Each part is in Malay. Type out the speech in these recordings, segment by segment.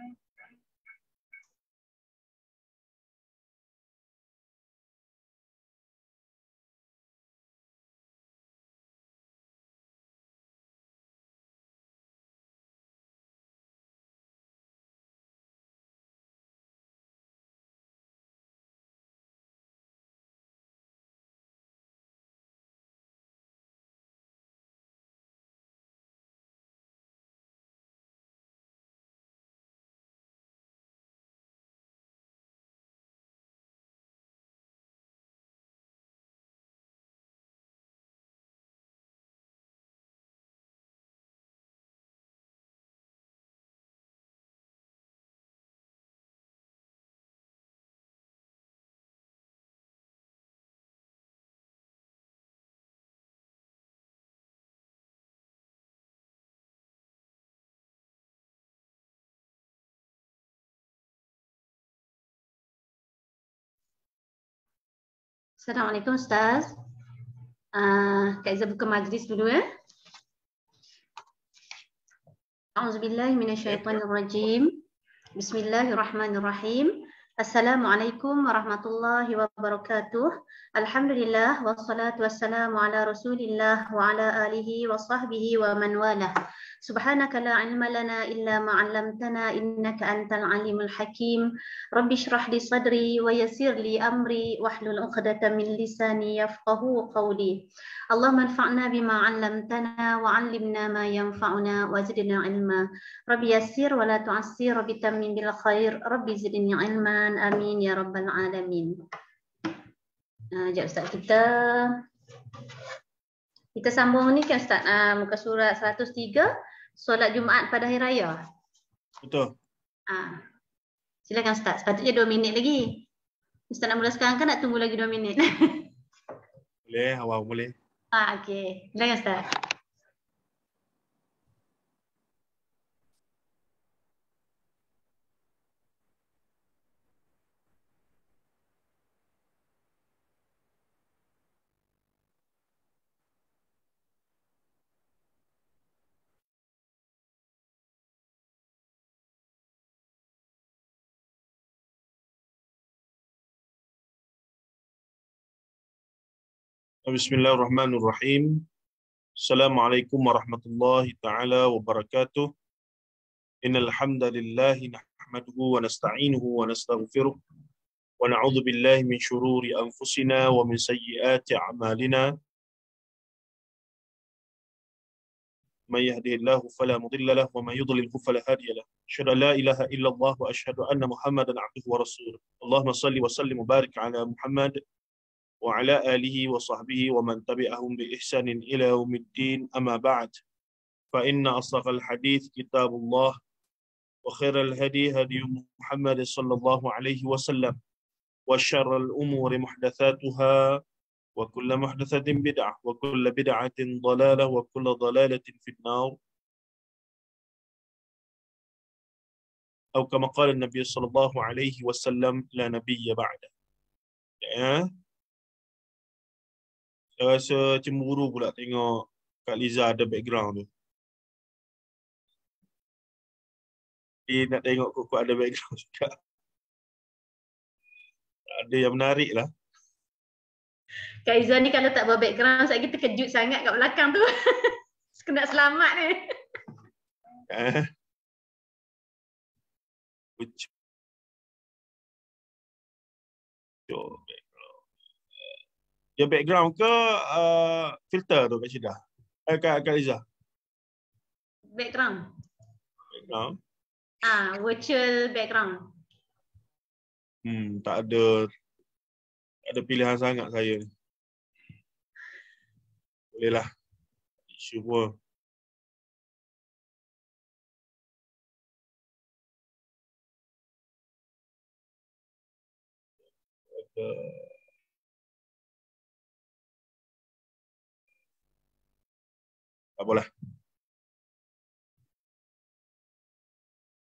Okay. Assalamualaikum Ustaz. Uh, Kak Izzah buka majlis dulu ya. A'udzubillahiminasyaitanirrajim. Bismillahirrahmanirrahim. Bismillahirrahmanirrahim. Assalamualaikum warahmatullahi wabarakatuh. Alhamdulillah wassalatu wassalamu ala Rasulillah wa ala alihi wa sahbihi wa man walah. Subhanaka la ilma lana illa ma 'allamtana innaka antal alimul hakim. Rabbi shrah li sadri wa yassir li amri wahlul 'uqdatam min lisani yafqahu qawli. Allahumma anfa'na bima 'allamtana wa 'allimna ma yanfa'una wazidna ilma. Rabbi yassir wa la tu'assir rabbi tammin bil khair. Rabbi zidni ilma Rahman Amin Ya Rabbal Alamin Sekejap ah, Ustaz kita Kita sambung ni kan Ustaz uh, Muka surat 103 Solat Jumaat pada Hari Raya Betul ha. Silakan Ustaz sepatutnya 2 minit lagi Ustaz nak mula sekarang kan nak tunggu lagi 2 minit Boleh awak boleh Ah, ha, Okay silakan Ustaz بسم الله الرحمن الرحيم السلام عليكم ورحمة الله تعالى وبركاته إن الحمد لله نحمده ونستعينه ونستغفره ونعوذ بالله من شرور أنفسنا ومن سيئات أعمالنا من يهده الله فلا مضل له ومن يضلل فلا هادي له أشهد أن لا إله إلا الله وأشهد أن محمدا عبده ورسوله اللهم صل وسلم وبارك على محمد وعلى آله وصحبه ومن تبعهم بإحسان إلى يوم الدين أما بعد فإن أصدق الحديث كتاب الله وخير الهدي هدي محمد صلى الله عليه وسلم وشر الأمور محدثاتها وكل محدثة بدعة وكل بدعة ضلالة وكل ضلالة في النار أو كما قال النبي صلى الله عليه وسلم لا نبي بعد rasa cemburu pula tengok Kak Liza ada background tu. Dia nak tengok kok ada background juga. Ada yang menarik lah. Kak Liza ni kalau tak background saya kita kejut sangat kat belakang tu. Kena selamat ni. Eh. Dia background ke uh, filter tu kat Syedah? Eh, kat, kat Liza? Background. Background. Ah, virtual background. Hmm, tak ada tak ada pilihan sangat saya ni. Boleh lah. Isu pun. Tak boleh.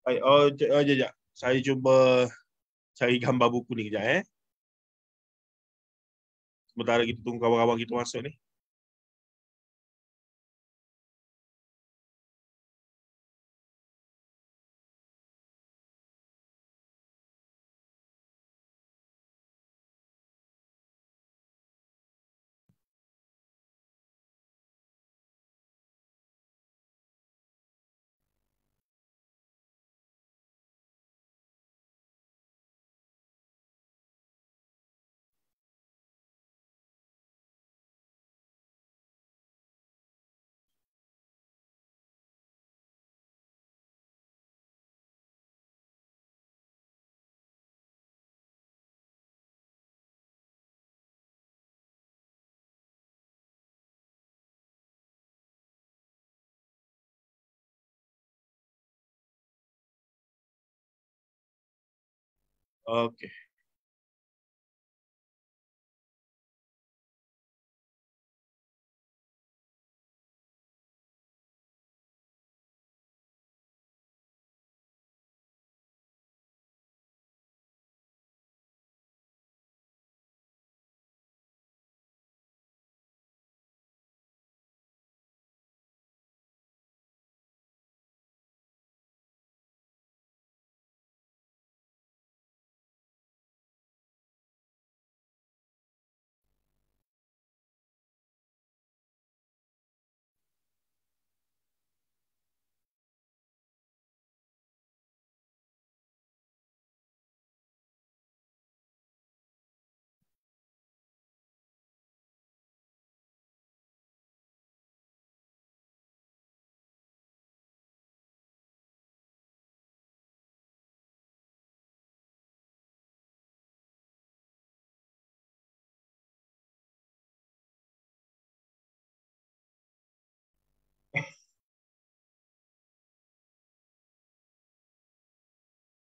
Baik, oh, oh, jap, oh, jap, Saya cuba cari gambar buku ni kejap eh. Sementara kita tunggu kawan-kawan kita masuk ni. Okay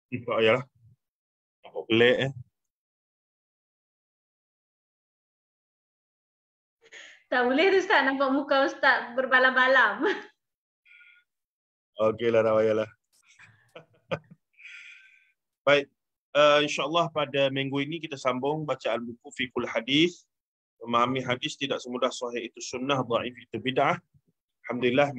Tak payahlah. Eh. Tak boleh tu Ustaz. Nampak muka Ustaz berbalam-balam. Okeylah, tak payahlah. Baik. Uh, InsyaAllah pada minggu ini kita sambung bacaan buku Fikul Hadis. Memahami hadis tidak semudah sahih itu sunnah, da'if itu bid'ah. Alhamdulillah.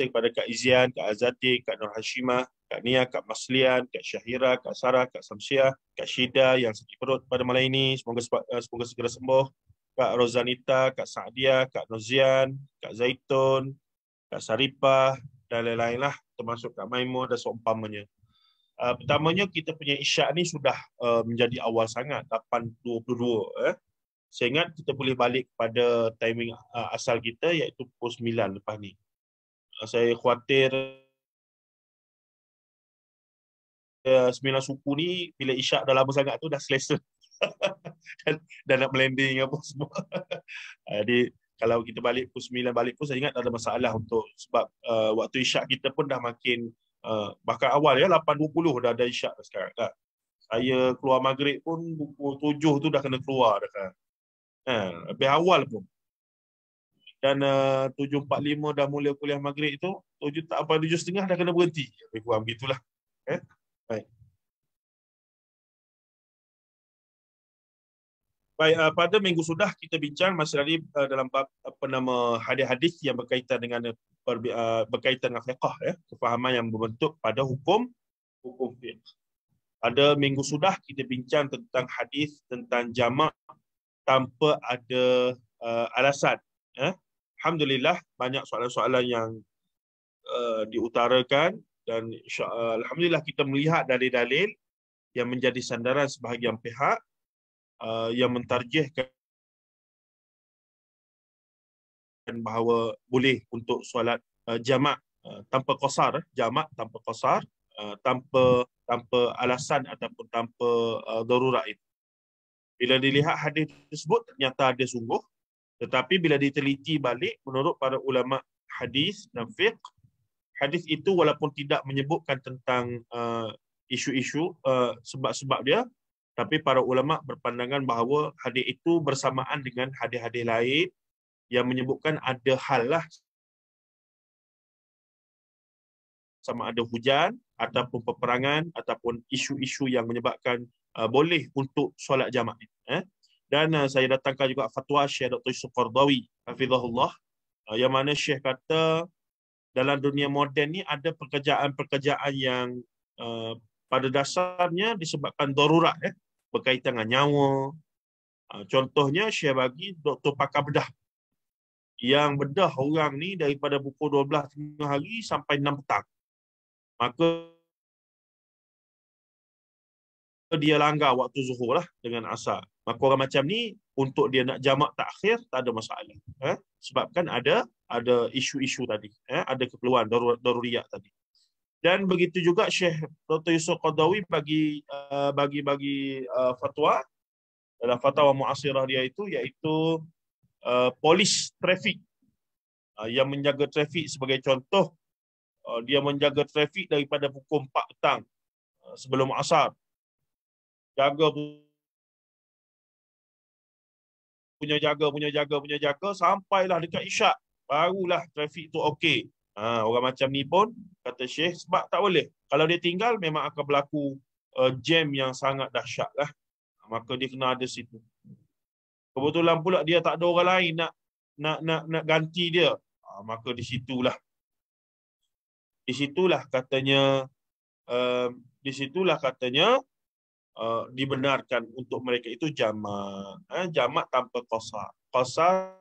kasih kepada Kak Izian, Kak Azati, Kak Nur Hashimah, Kak Nia, Kak Maslian, Kak Syahira, Kak Sarah, Kak Samsia, Kak Syida yang sakit perut pada malam ini. Semoga eh, semoga segera sembuh. Kak Rozanita, Kak Saadia, Kak Nozian, Kak Zaitun, Kak Saripah dan lain-lain lah. Termasuk Kak Maimo dan seumpamanya. Uh, pertamanya kita punya isyak ni sudah uh, menjadi awal sangat 8.22 eh. Saya ingat kita boleh balik pada timing uh, asal kita iaitu pukul 9 lepas ni saya khuatir eh, sembilan suku ni bila isyak dah lama sangat tu dah selesa dan, dan nak melanding apa semua. Jadi kalau kita balik pukul sembilan balik pun saya ingat ada masalah untuk sebab uh, waktu isyak kita pun dah makin uh, bahkan awal ya 8.20 dah ada isyak dah sekarang. Dah. Kan. Saya keluar maghrib pun pukul 7 tu dah kena keluar dah kan. Ha, lebih awal pun dan eh, uh, 7.45 dah mula kuliah maghrib itu, 7 tak apa 7.30 dah kena berhenti. Lebih kurang begitulah. Eh? Baik. Baik, uh, pada minggu sudah kita bincang masih eh, lagi uh, dalam bab apa nama hadis-hadis yang berkaitan dengan uh, berkaitan dengan fiqh ya, kefahaman yang membentuk pada hukum hukum fiqh. Pada minggu sudah kita bincang tentang hadis tentang jamak tanpa ada uh, alasan Eh? alhamdulillah banyak soalan-soalan yang uh, diutarakan dan insya, uh, alhamdulillah kita melihat dari dalil yang menjadi sandaran sebahagian pihak uh, yang mentarjihkan bahawa boleh untuk solat uh, jamak uh, tanpa qasar jamak tanpa qasar uh, tanpa tanpa alasan ataupun tanpa uh, darurat itu bila dilihat hadis tersebut ternyata ada sungguh tetapi bila diteliti balik menurut para ulama hadis dan fiqh, hadis itu walaupun tidak menyebutkan tentang uh, isu-isu uh, sebab-sebab dia, tapi para ulama berpandangan bahawa hadis itu bersamaan dengan hadis-hadis lain yang menyebutkan ada hal lah sama ada hujan ataupun peperangan ataupun isu-isu yang menyebabkan uh, boleh untuk solat jamak eh? dan uh, saya datangkan juga fatwa Syekh Dr. Yusuf Qardawi hafizahullah uh, yang mana Syekh kata dalam dunia moden ni ada pekerjaan-pekerjaan yang uh, pada dasarnya disebabkan darurat eh berkaitan dengan nyawa uh, contohnya Syekh bagi doktor pakar bedah yang bedah orang ni daripada pukul 12 tengah hari sampai 6 petang maka dia langgar waktu zuhur lah dengan asar maka orang macam ni untuk dia nak jamak takhir tak ada masalah eh? sebabkan ada ada isu-isu tadi eh? ada keperluan daruriyat tadi dan begitu juga Syekh Dr. Yusuf Qadawi bagi uh, bagi bagi uh, fatwa dalam fatwa muasirah dia itu iaitu uh, polis trafik uh, yang menjaga trafik sebagai contoh uh, dia menjaga trafik daripada pukul 4 petang uh, sebelum asar jaga punya jaga, punya jaga, punya jaga. Sampailah dekat isyak. Barulah trafik tu okey. Ha, orang macam ni pun, kata Syekh, sebab tak boleh. Kalau dia tinggal, memang akan berlaku uh, jam yang sangat dahsyat. Lah. Maka dia kena ada situ. Kebetulan pula dia tak ada orang lain nak nak nak, nak ganti dia. Ha, maka di situlah. Di situlah katanya, uh, di situlah katanya, Eh, dibenarkan untuk mereka itu jamak eh, jamak tanpa kosar kosar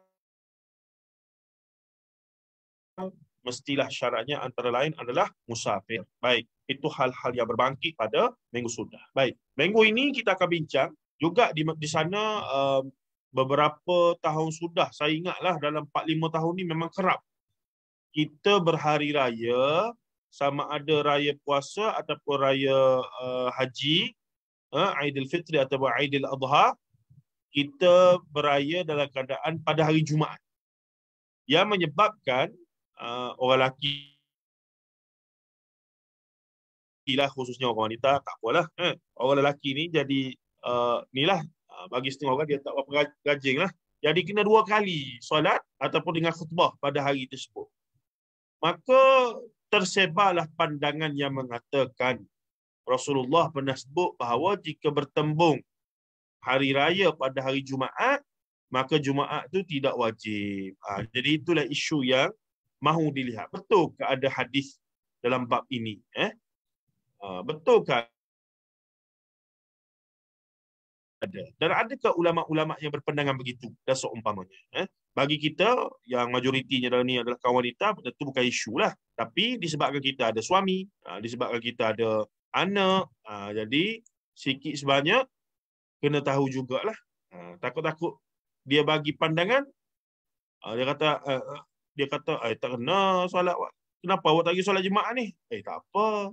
mestilah syaratnya antara lain adalah musafir baik itu hal-hal yang berbangkit pada minggu sudah baik minggu ini kita akan bincang juga di, di sana um, beberapa tahun sudah saya ingatlah dalam 4 5 tahun ni memang kerap kita berhari raya sama ada raya puasa ataupun raya uh, haji Ha, Fitri atau Aidil Adha kita beraya dalam keadaan pada hari Jumaat. Yang menyebabkan uh, orang lelaki ialah khususnya orang wanita tak apalah eh. orang lelaki ni jadi uh, ni lah bagi setengah orang dia tak apa rajin lah jadi kena dua kali solat ataupun dengan khutbah pada hari tersebut maka tersebarlah pandangan yang mengatakan Rasulullah pernah sebut bahawa jika bertembung hari raya pada hari Jumaat, maka Jumaat itu tidak wajib. Ha, jadi itulah isu yang mahu dilihat. Betul ke ada hadis dalam bab ini? Eh? Ha, betul ke ada? Dan adakah ulama-ulama yang berpendangan begitu? Dan seumpamanya. Eh? Bagi kita yang majoritinya dalam ini adalah kaum wanita, tentu bukan isu lah. Tapi disebabkan kita ada suami, ah, disebabkan kita ada anak. Ha, jadi, sikit sebanyak, kena tahu jugalah. Ha, takut-takut ha, dia bagi pandangan, ha, dia kata, uh, dia kata, eh, tak kena solat. Kenapa awak tak pergi solat Jumaat ni? Eh, tak apa.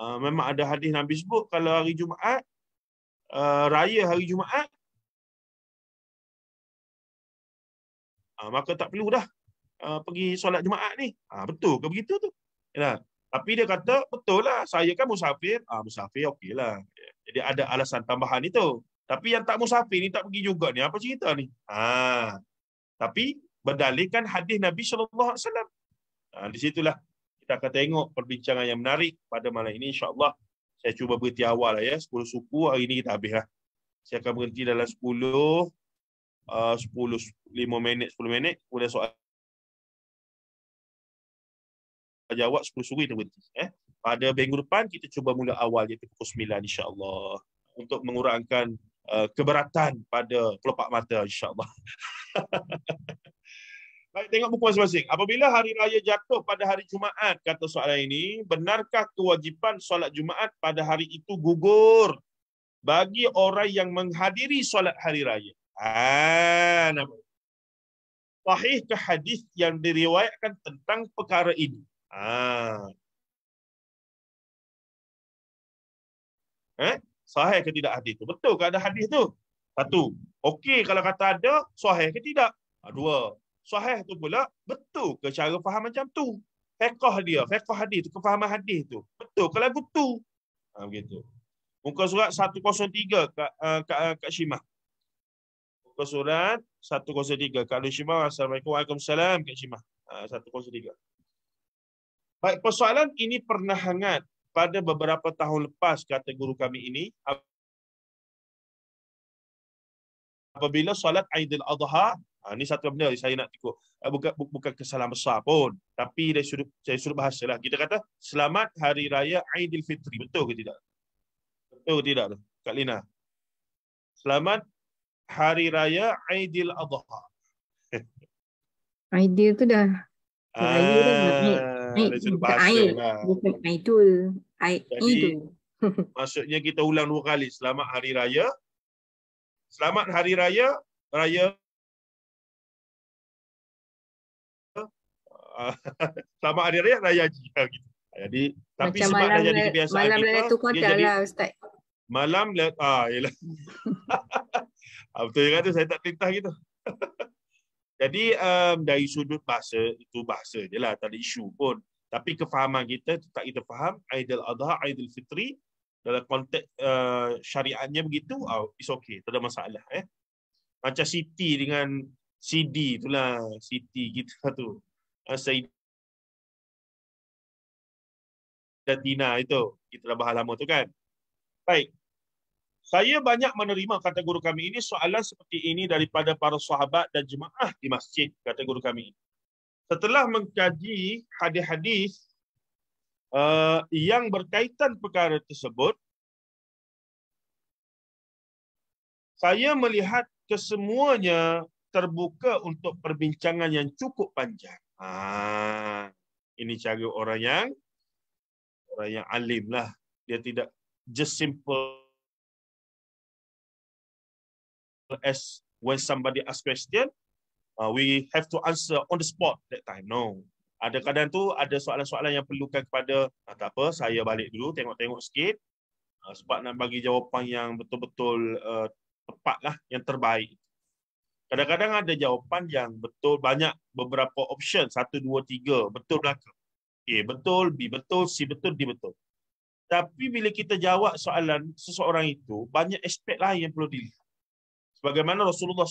Ha, memang ada hadis Nabi sebut, kalau hari Jumaat, uh, raya hari Jumaat, ha, maka tak perlu dah uh, pergi solat Jumaat ni. Ha, betul ke begitu tu? Ya, tapi dia kata, betul lah, saya kan musafir. Ah, musafir, okey lah. Jadi ada alasan tambahan itu. Tapi yang tak musafir ni tak pergi juga ni. Apa cerita ni? Ah, tapi berdalilkan hadis Nabi SAW. Ah, ha, di situlah kita akan tengok perbincangan yang menarik pada malam ini. InsyaAllah saya cuba berhenti awal lah ya. 10 suku hari ini kita habis lah. Saya akan berhenti dalam 10, uh, 10, 5 minit, 10 minit. Kemudian soal jawab 10 suri dan berhenti. Eh? Pada minggu depan, kita cuba mula awal iaitu pukul 9 insyaAllah untuk mengurangkan uh, keberatan pada pelopak mata insyaAllah. Baik, tengok buku masing-masing. Apabila hari raya jatuh pada hari Jumaat, kata soalan ini, benarkah kewajipan solat Jumaat pada hari itu gugur bagi orang yang menghadiri solat hari raya? Ah, nampak. Sahih ke hadis yang diriwayatkan tentang perkara ini. Ah. Eh? Sahih ke tidak hadis tu? Betul ke ada hadis tu? Satu. Okey kalau kata ada, sahih ke tidak? Ah, dua. Sahih tu pula betul ke cara faham macam tu? Fekoh dia, fekoh hadis tu, kefahaman hadis tu. Betul ke lagu tu? Ha, begitu. Muka surat 103 kat, kat, kat Syimah. Muka surat 103 kat Syimah. Assalamualaikum warahmatullahi wabarakatuh. Kat Syimah. 103. Baik, persoalan ini pernah hangat pada beberapa tahun lepas kata guru kami ini apabila solat Aidil Adha Ha, ini satu benda saya nak tukuh. Eh, bukan, bukan kesalahan besar pun. Tapi dari sudut, saya suruh bahasa lah. Kita kata, selamat hari raya Aidilfitri. Betul ke tidak? Betul ke tidak? Kak Lina. Selamat hari raya Aidil Adha. Aidil tu dah. ah. Lesson bahasa air. lah. Itu. Jadi, maksudnya kita ulang dua kali. Selamat Hari Raya. Selamat Hari Raya. Raya. Selamat Hari Raya. Raya Haji. Ha, jadi, tapi Macam sebab dah jadi kebiasaan malam kita. Malam Laitu Kota lah, Ustaz. Malam Laitu... Ah, yelah. Ah, betul juga saya tak tintah gitu. Jadi um, dari sudut bahasa itu bahasa je lah, tak ada isu pun. Tapi kefahaman kita tak kita faham Aidil Adha, Aidil Fitri dalam konteks uh, syariatnya begitu, oh, it's okay, tak ada masalah. Eh. Macam Siti dengan CD itulah, Siti kita tu. Eh, Saya Dina itu, kita dah bahas lama tu kan. Baik, saya banyak menerima kata guru kami ini soalan seperti ini daripada para sahabat dan jemaah di masjid kata guru kami. ini. Setelah mengkaji hadis-hadis uh, yang berkaitan perkara tersebut, saya melihat kesemuanya terbuka untuk perbincangan yang cukup panjang. Ha, ini cara orang yang orang yang alim lah. Dia tidak just simple as when somebody ask question, uh, we have to answer on the spot that time. No. Ada kadang tu ada soalan-soalan yang perlukan kepada ah, tak apa, saya balik dulu tengok-tengok sikit uh, sebab nak bagi jawapan yang betul-betul uh, tepat lah, yang terbaik. Kadang-kadang ada jawapan yang betul banyak beberapa option. Satu, dua, tiga. Betul belakang. A betul, B betul, C betul, D betul. Tapi bila kita jawab soalan seseorang itu, banyak aspek lain yang perlu dilihat sebagaimana Rasulullah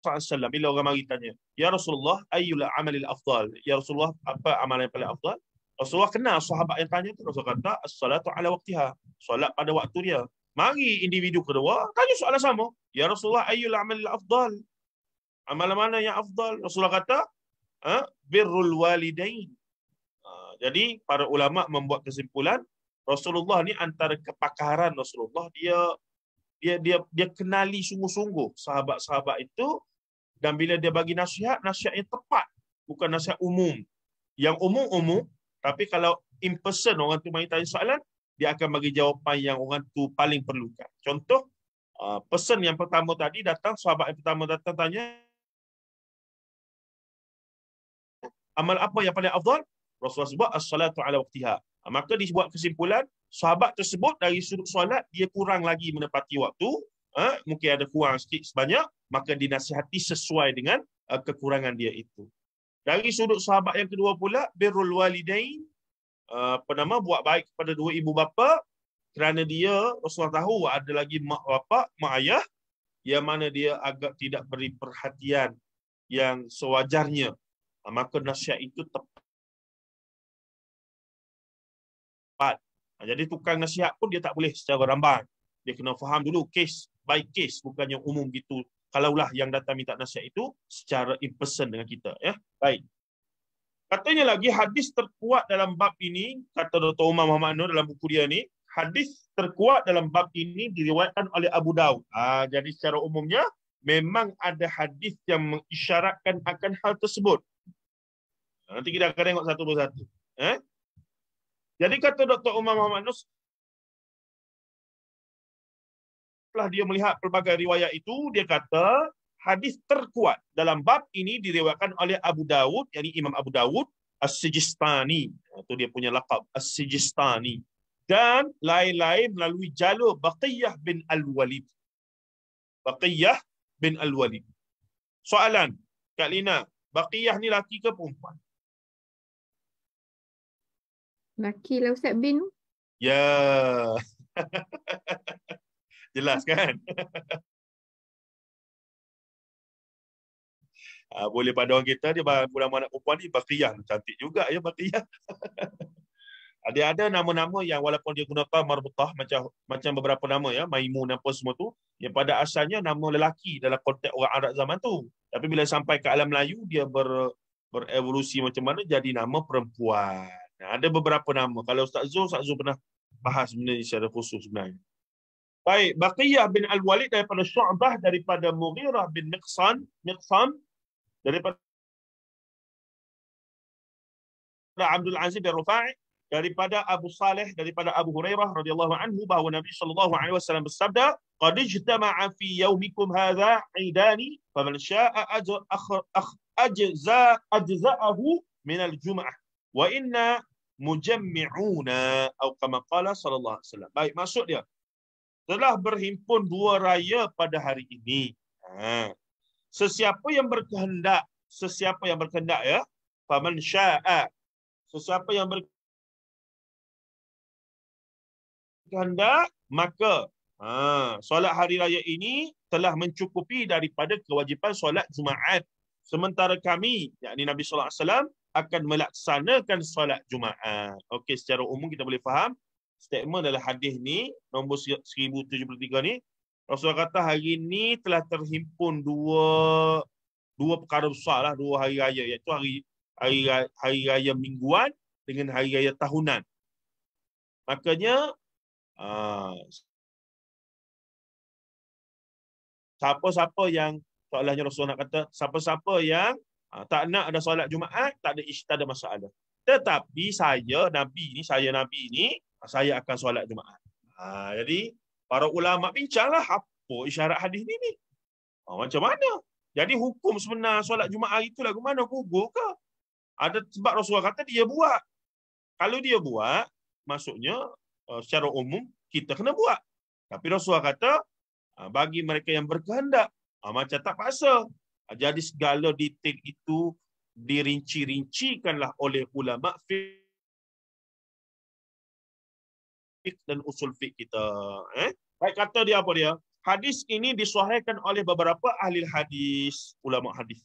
Assalamualaikum. Bila orang mari tanya, Ya Rasulullah, ayyula amalil afdal? Ya Rasulullah, apa amalan yang paling afdal? Rasulullah kena. sahabat yang tanya tu. Rasul kata, assalatu ala waktiha. Solat pada waktu dia. Mari individu kedua, tanya soalan sama. Ya Rasulullah, ayyula amalil afdal? Amalan mana yang afdal? Rasulullah kata, ha? birrul walidain. Ha, jadi, para ulama membuat kesimpulan, Rasulullah ni antara kepakaran Rasulullah dia dia dia dia kenali sungguh-sungguh sahabat-sahabat itu dan bila dia bagi nasihat nasihatnya tepat bukan nasihat umum yang umum-umum tapi kalau in person orang tu mai tanya soalan dia akan bagi jawapan yang orang tu paling perlukan contoh uh, person yang pertama tadi datang sahabat yang pertama datang tanya amal apa yang paling afdal Rasulullah sebut as-salatu ala waqtiha Ah, maka dibuat kesimpulan sahabat tersebut dari sudut solat dia kurang lagi menepati waktu ah, mungkin ada kurang sikit sebanyak maka dinasihati sesuai dengan ah, kekurangan dia itu dari sudut sahabat yang kedua pula birrul walidain apa nama buat baik kepada dua ibu bapa kerana dia Rasulullah tahu ada lagi mak bapa mak ayah yang mana dia agak tidak beri perhatian yang sewajarnya maka nasihat itu tepat tepat. Ha, jadi tukang nasihat pun dia tak boleh secara rambang. Dia kena faham dulu case by case bukannya umum gitu. Kalaulah yang datang minta nasihat itu secara in person dengan kita. Ya, Baik. Katanya lagi hadis terkuat dalam bab ini, kata Dr. Umar Muhammad Nur dalam buku dia ni, hadis terkuat dalam bab ini diriwayatkan oleh Abu Daud. Ha, jadi secara umumnya, memang ada hadis yang mengisyaratkan akan hal tersebut. Nanti kita akan tengok satu persatu. Eh? Jadi kata Dr. Umar Muhammad Nus, setelah dia melihat pelbagai riwayat itu, dia kata hadis terkuat dalam bab ini diriwayatkan oleh Abu Dawud, yakni Imam Abu Dawud, As-Sijistani. Itu dia punya lakab, As-Sijistani. Dan lain-lain melalui jalur Baqiyah bin Al-Walid. Baqiyah bin Al-Walid. Soalan, Kak Lina, Baqiyah ni laki ke perempuan? Laki lah Ustaz Bin. Ya. Yeah. Jelas kan? Ha, boleh pada orang kita dia bila anak perempuan ni Baqiyah cantik juga ya Baqiyah. ada ada nama-nama yang walaupun dia guna kata marbutah macam macam beberapa nama ya Maimun apa semua tu yang pada asalnya nama lelaki dalam konteks orang Arab zaman tu. Tapi bila sampai ke alam Melayu dia ber berevolusi macam mana jadi nama perempuan. Ya, ada beberapa nama. Kalau Ustaz Zul, Ustaz Zul pernah bahas benda ini secara khusus sebenarnya. Baik, Baqiyah bin Al-Walid daripada Syu'bah, daripada Mughirah bin Miqsan, Miqsam, daripada Abdul Aziz bin Rufa'i, daripada Abu Saleh, daripada Abu Hurairah radhiyallahu anhu bahawa Nabi sallallahu alaihi wasallam bersabda, "Qad ijtama'a fi yawmikum hadha idani, faman syaa'a ajza ajza'ahu min al-jum'ah." Wa inna mujammi'una atau kama qala sallallahu alaihi wasallam. Baik maksud dia telah berhimpun dua raya pada hari ini. Ha. Sesiapa yang berkehendak, sesiapa yang berkehendak ya, faman syaa'a. Sesiapa yang berkehendak maka ha, solat hari raya ini telah mencukupi daripada kewajipan solat Jumaat. Sementara kami, yakni Nabi sallallahu alaihi wasallam akan melaksanakan solat Jumaat. Okey, secara umum kita boleh faham statement dalam hadis ni nombor 1073 ni Rasulullah kata hari ni telah terhimpun dua dua perkara besar lah dua hari raya iaitu hari hari hari raya mingguan dengan hari raya tahunan. Makanya uh, ah, siapa-siapa yang soalannya Rasulullah nak kata siapa-siapa yang Ha, tak nak ada solat Jumaat, tak ada isy, tak ada masalah. Tetapi saya Nabi ni, saya Nabi ni, ha, saya akan solat Jumaat. Ha, jadi para ulama bincanglah apa isyarat hadis ni ni. Ha, macam mana? Jadi hukum sebenar solat Jumaat itu lagu mana gugur ke? Ada sebab Rasulullah kata dia buat. Kalau dia buat, maksudnya eh, secara umum kita kena buat. Tapi Rasulullah kata ha, bagi mereka yang berkehendak, macam tak paksa. Jadi segala detail itu dirinci-rincikanlah oleh ulama fiqh dan usul fiqh kita. Eh? Baik kata dia apa dia? Hadis ini disuahkan oleh beberapa ahli hadis, ulama hadis.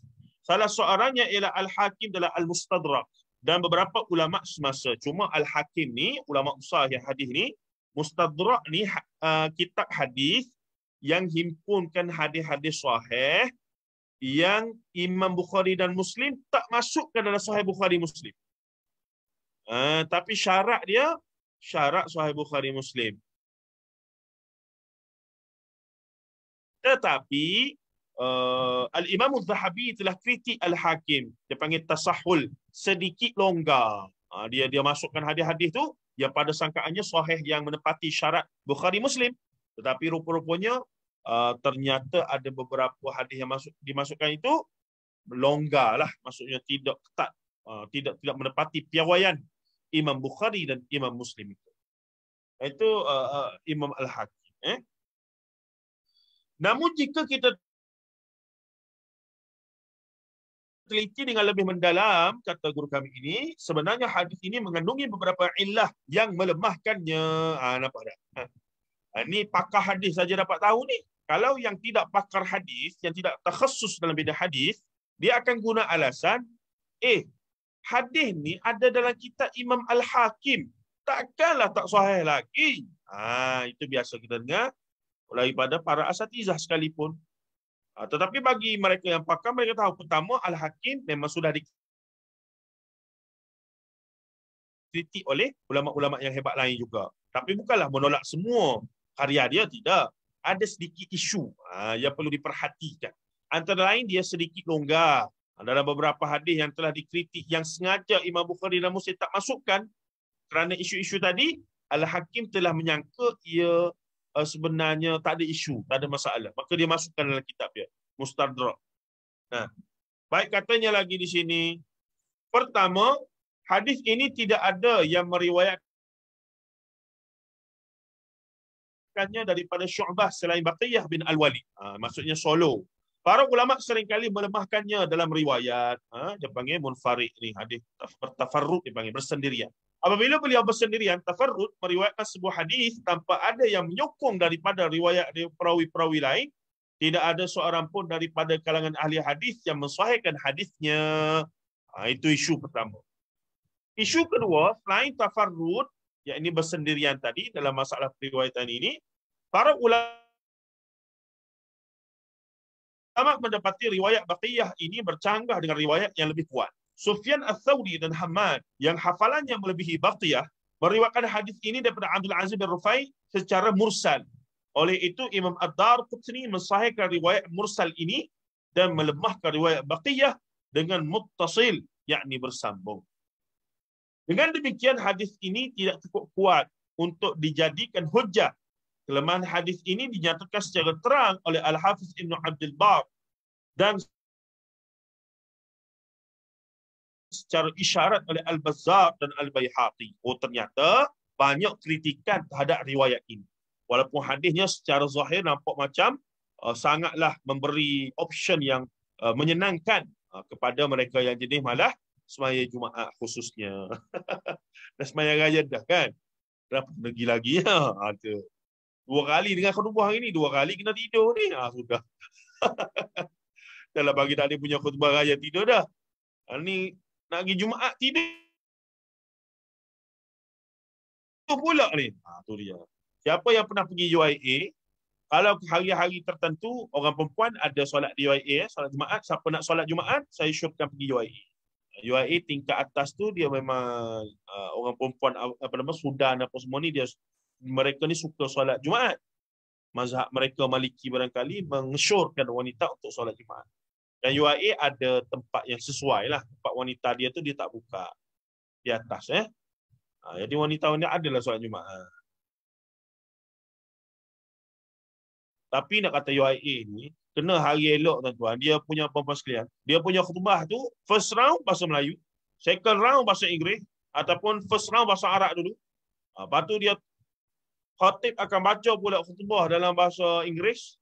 Salah seorangnya ialah Al-Hakim dalam Al-Mustadrak dan beberapa ulama semasa. Cuma Al-Hakim ni, ulama usah yang hadis ni, Mustadrak ni ha, uh, kitab hadis yang himpunkan hadis-hadis sahih -hadis yang Imam Bukhari dan Muslim tak masuk ke dalam Sahih Bukhari Muslim. Uh, tapi syarat dia syarat Sahih Bukhari Muslim. Tetapi uh, eh, Al Imam Az-Zahabi telah kritik Al Hakim dia panggil tasahul sedikit longgar. Uh, dia dia masukkan hadis-hadis tu yang pada sangkaannya sahih yang menepati syarat Bukhari Muslim. Tetapi rupa-rupanya Eh, ternyata ada beberapa hadis yang masuk dimasukkan itu longgarlah maksudnya tidak ketat uh, eh, tidak tidak menepati piawaian Imam Bukhari dan Imam Muslim itu itu uh, uh, Imam Al Hakim eh namun jika kita teliti dengan lebih mendalam kata guru kami ini sebenarnya hadis ini mengandungi beberapa illah yang melemahkannya ha, nampak tak ha. Ha, ah, ini pakar hadis saja dapat tahu ni kalau yang tidak pakar hadis, yang tidak terkhusus dalam bidang hadis, dia akan guna alasan, eh, hadis ni ada dalam kitab Imam Al-Hakim. Takkanlah tak sahih lagi. Ha, itu biasa kita dengar daripada para asatizah sekalipun. Ha, tetapi bagi mereka yang pakar, mereka tahu pertama Al-Hakim memang sudah di kritik oleh ulama-ulama yang hebat lain juga. Tapi bukanlah menolak semua karya dia, tidak ada sedikit isu ha, yang perlu diperhatikan. Antara lain dia sedikit longgar ha, dalam beberapa hadis yang telah dikritik yang sengaja Imam Bukhari dan Muslim tak masukkan kerana isu-isu tadi Al-Hakim telah menyangka ia eh, sebenarnya tak ada isu, tak ada masalah. Maka dia masukkan dalam kitab dia, Mustadrak. Nah, ha. baik katanya lagi di sini. Pertama, hadis ini tidak ada yang meriwayat meriwayatkannya daripada Syu'bah selain Baqiyah bin Al-Wali. Ha, maksudnya solo. Para ulama seringkali melemahkannya dalam riwayat. Ha, dia panggil munfarid ni hadis. Tafarrut dia panggil bersendirian. Apabila beliau bersendirian, tafarrut meriwayatkan sebuah hadis tanpa ada yang menyokong daripada riwayat perawi-perawi lain. Tidak ada seorang pun daripada kalangan ahli hadis yang mensuahikan hadisnya. Ha, itu isu pertama. Isu kedua, selain tafarrut, yang ini bersendirian tadi dalam masalah periwayatan ini, para ulama mendapati riwayat Baqiyah ini bercanggah dengan riwayat yang lebih kuat. Sufyan al-Thawli dan Hamad yang hafalannya melebihi Baqiyah meriwayatkan hadis ini daripada Abdul Aziz bin Rufai secara mursal. Oleh itu Imam Ad-Dar Qutni mensahihkan riwayat mursal ini dan melemahkan riwayat Baqiyah dengan muttasil yakni bersambung. Dengan demikian hadis ini tidak cukup kuat untuk dijadikan hujah. Kelemahan hadis ini dinyatakan secara terang oleh Al-Hafiz Ibn Abdul Bab dan secara isyarat oleh Al-Bazzar dan Al-Bayhaqi. Oh ternyata banyak kritikan terhadap riwayat ini. Walaupun hadisnya secara zahir nampak macam uh, sangatlah memberi option yang uh, menyenangkan uh, kepada mereka yang jenis malah semayang Jumaat khususnya. dah semayang raya dah kan? Dah lagi lagi. Ha, ada. Dua kali dengan khutbah hari ni. Dua kali kena tidur ni. Ha, sudah. Dalam pagi tadi punya khutbah raya tidur dah. Ha, ni nak pergi Jumaat tidur. Tidur pula ni. Ha, tu dia. Siapa yang pernah pergi UIA, kalau hari-hari tertentu orang perempuan ada solat di UIA, eh, solat Jumaat, siapa nak solat Jumaat, saya syorkan pergi UIA. UAE tingkat atas tu dia memang uh, orang perempuan uh, apa nama Sudan apa semua ni dia mereka ni suka solat Jumaat. Mazhab mereka Maliki barangkali mengesyorkan wanita untuk solat Jumaat. Dan UAE ada tempat yang sesuai lah. Tempat wanita dia tu dia tak buka di atas. Eh? Ha, jadi wanita wanita adalah solat Jumaat. Ha. Tapi nak kata UIA ni, kena hari elok tuan-tuan. Dia punya puan-puan Dia punya khutbah tu, first round bahasa Melayu. Second round bahasa Inggeris. Ataupun first round bahasa Arab dulu. Ha, lepas tu dia khatib akan baca pula khutbah dalam bahasa Inggeris.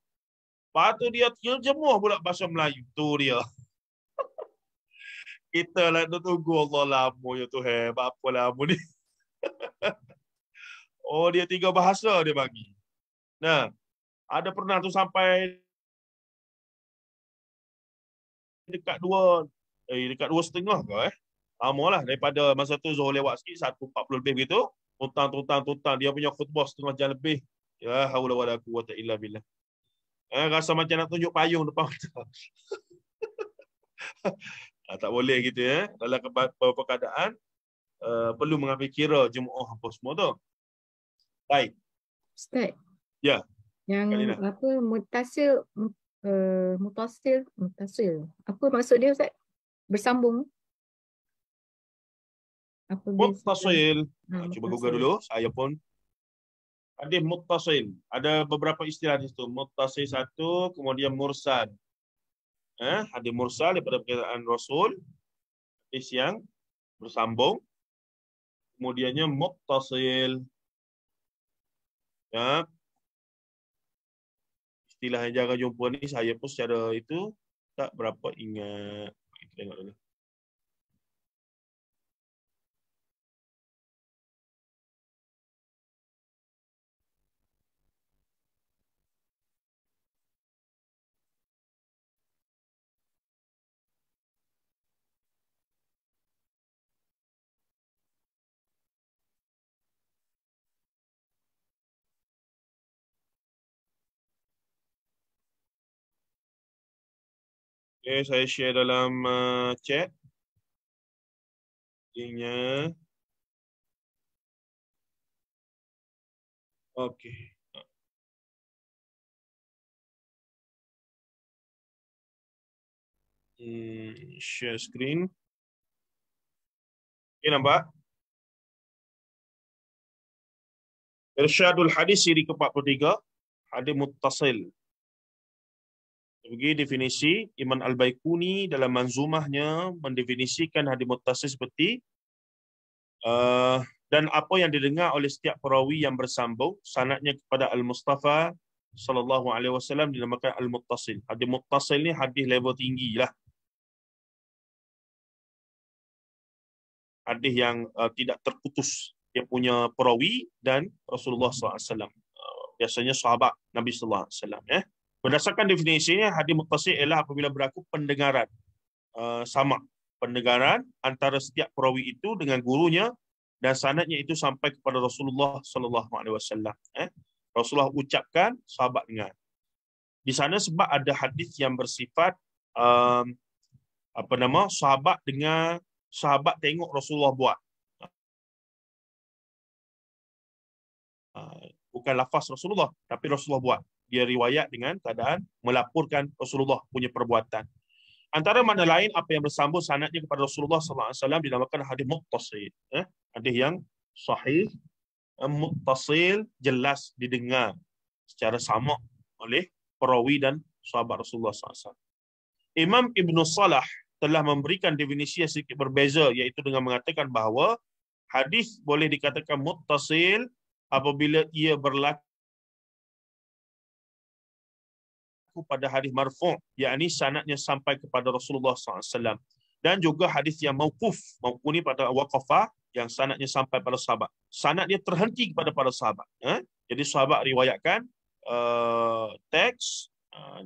Lepas tu dia terjemuh pula bahasa Melayu. Tu dia. Kita lah tu tunggu Allah lama ya tu. Hebat apa lama ni. oh dia tiga bahasa dia bagi. Nah, ada pernah tu sampai dekat dua eh, dekat dua setengah ke eh. Lama lah daripada masa tu Zohor lewat sikit, satu empat puluh lebih begitu. Tuntang, tuntang, tuntang. Dia punya khutbah setengah jam lebih. Ya, haula wa laku wa ta'illah billah. Eh, rasa macam nak tunjuk payung depan kita. ah, tak boleh gitu ya. Dalam beberapa keadaan, uh, eh, perlu mengambil kira jemaah apa semua tu. Baik. Ustaz. Ya. Yang Kalina. apa, mutasil, uh, eh, mutasil mutasil apa maksud dia ustaz bersambung apa mutasil ha, cuba google dulu saya pun ada mutasil ada beberapa istilah di situ mutasil satu kemudian mursal eh ha, ada mursal daripada perkataan rasul hadis yang bersambung kemudiannya mutasil. ya istilah yang jarang jumpa ni saya pun secara itu tak berapa ingat. Kita tengok dulu. Okay, saya share dalam uh, chat. Linknya. Okay. Hmm, share screen. Okay, nampak? Irsyadul hadis siri ke-43. Hadis mutasil. Bagi definisi, Iman Al-Baikuni dalam manzumahnya mendefinisikan hadis mutasir seperti uh, dan apa yang didengar oleh setiap perawi yang bersambung sanatnya kepada Al-Mustafa sallallahu alaihi wasallam dinamakan al-muttasil. Hadis muttasil ni hadis level tinggi lah. Hadis yang uh, tidak terputus dia punya perawi dan Rasulullah sallallahu alaihi wasallam. Eh, biasanya sahabat Nabi sallallahu alaihi wasallam ya. Berdasarkan definisinya, hadis muttasil ialah apabila berlaku pendengaran uh, sama. Pendengaran antara setiap perawi itu dengan gurunya dan sanatnya itu sampai kepada Rasulullah sallallahu alaihi wasallam. Eh, Rasulullah ucapkan sahabat dengar. Di sana sebab ada hadis yang bersifat um, apa nama sahabat dengan sahabat tengok Rasulullah buat. Eh, bukan lafaz Rasulullah tapi Rasulullah buat dia riwayat dengan keadaan melaporkan Rasulullah punya perbuatan antara mana lain apa yang bersambung sanadnya kepada Rasulullah sallallahu alaihi wasallam dinamakan hadis muttasil eh hadis yang sahih eh, muttasil jelas didengar secara sama oleh perawi dan sahabat Rasulullah sallallahu alaihi wasallam Imam Ibn Salah telah memberikan definisi yang sedikit berbeza iaitu dengan mengatakan bahawa hadis boleh dikatakan muttasil apabila ia berlaku pada hadis marfu yakni sanadnya sampai kepada Rasulullah SAW. dan juga hadis yang mauquf mauquf ni pada waqafa yang sanadnya sampai pada sahabat sanadnya terhenti kepada para sahabat ya. jadi sahabat riwayatkan uh, teks uh,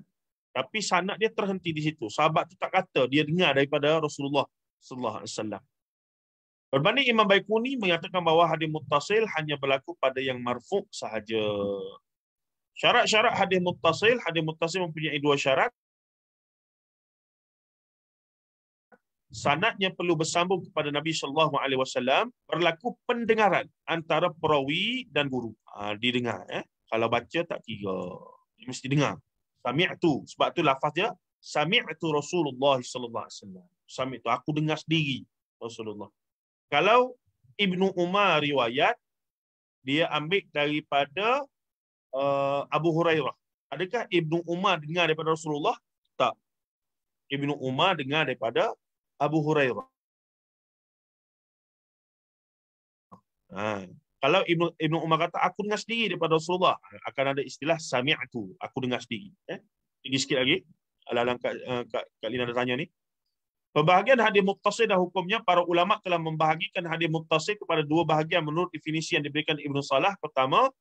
tapi sanad terhenti di situ sahabat tu tak kata dia dengar daripada Rasulullah sallallahu alaihi wasallam Berbanding Imam Baikuni menyatakan bahawa hadis muttasil hanya berlaku pada yang marfu' sahaja. Syarat-syarat hadis muttasil, hadis muttasil mempunyai dua syarat. Sanatnya perlu bersambung kepada Nabi sallallahu alaihi wasallam, berlaku pendengaran antara perawi dan guru. Ha, didengar eh. Kalau baca tak kira. Dia mesti dengar. Sami'tu. Sebab tu lafaz dia sami'tu Rasulullah sallallahu alaihi wasallam. Sami'tu aku dengar sendiri Rasulullah kalau Ibnu Umar riwayat dia ambil daripada uh, Abu Hurairah. Adakah Ibnu Umar dengar daripada Rasulullah? Tak. Ibnu Umar dengar daripada Abu Hurairah. Ha. Kalau Ibnu Ibnu Umar kata aku dengar sendiri daripada Rasulullah, ha, akan ada istilah sami'tu, aku dengar sendiri, eh. Tinggi sikit lagi. Alang-alang Kak, uh, Kak, Lina dah tanya ni. Pembahagian hadis muttasil dan hukumnya para ulama telah membahagikan hadis muttasil kepada dua bahagian menurut definisi yang diberikan Ibnu Salah. Pertama,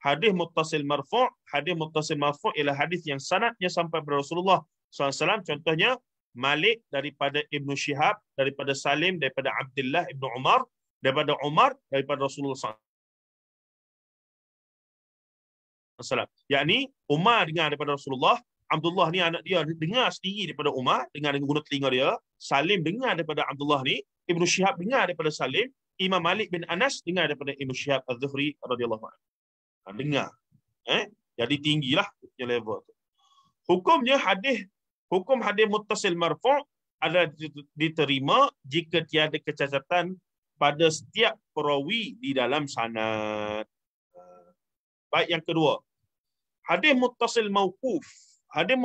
hadis muttasil marfu', hadis muttasil marfu' ialah hadis yang sanadnya sampai kepada Rasulullah SAW. Contohnya Malik daripada Ibnu Syihab, daripada Salim, daripada Abdullah Ibnu Umar, daripada Umar, daripada Rasulullah SAW. Assalam. Yakni Umar dengar daripada Rasulullah, Abdullah ni anak dia dengar sendiri daripada Umar, dengar dengan guna telinga dia, Salim dengar daripada Abdullah ni, Ibnu Syihab dengar daripada Salim, Imam Malik bin Anas dengar daripada Ibnu Syihab Az-Zuhri radhiyallahu anhu. Ha, dengar. Eh? Jadi tinggilah dia level tu. Hukumnya hadis hukum hadis muttasil marfu' ada diterima jika tiada kecacatan pada setiap perawi di dalam sanad. Ha. Baik yang kedua. Hadis muttasil mauquf. Hadis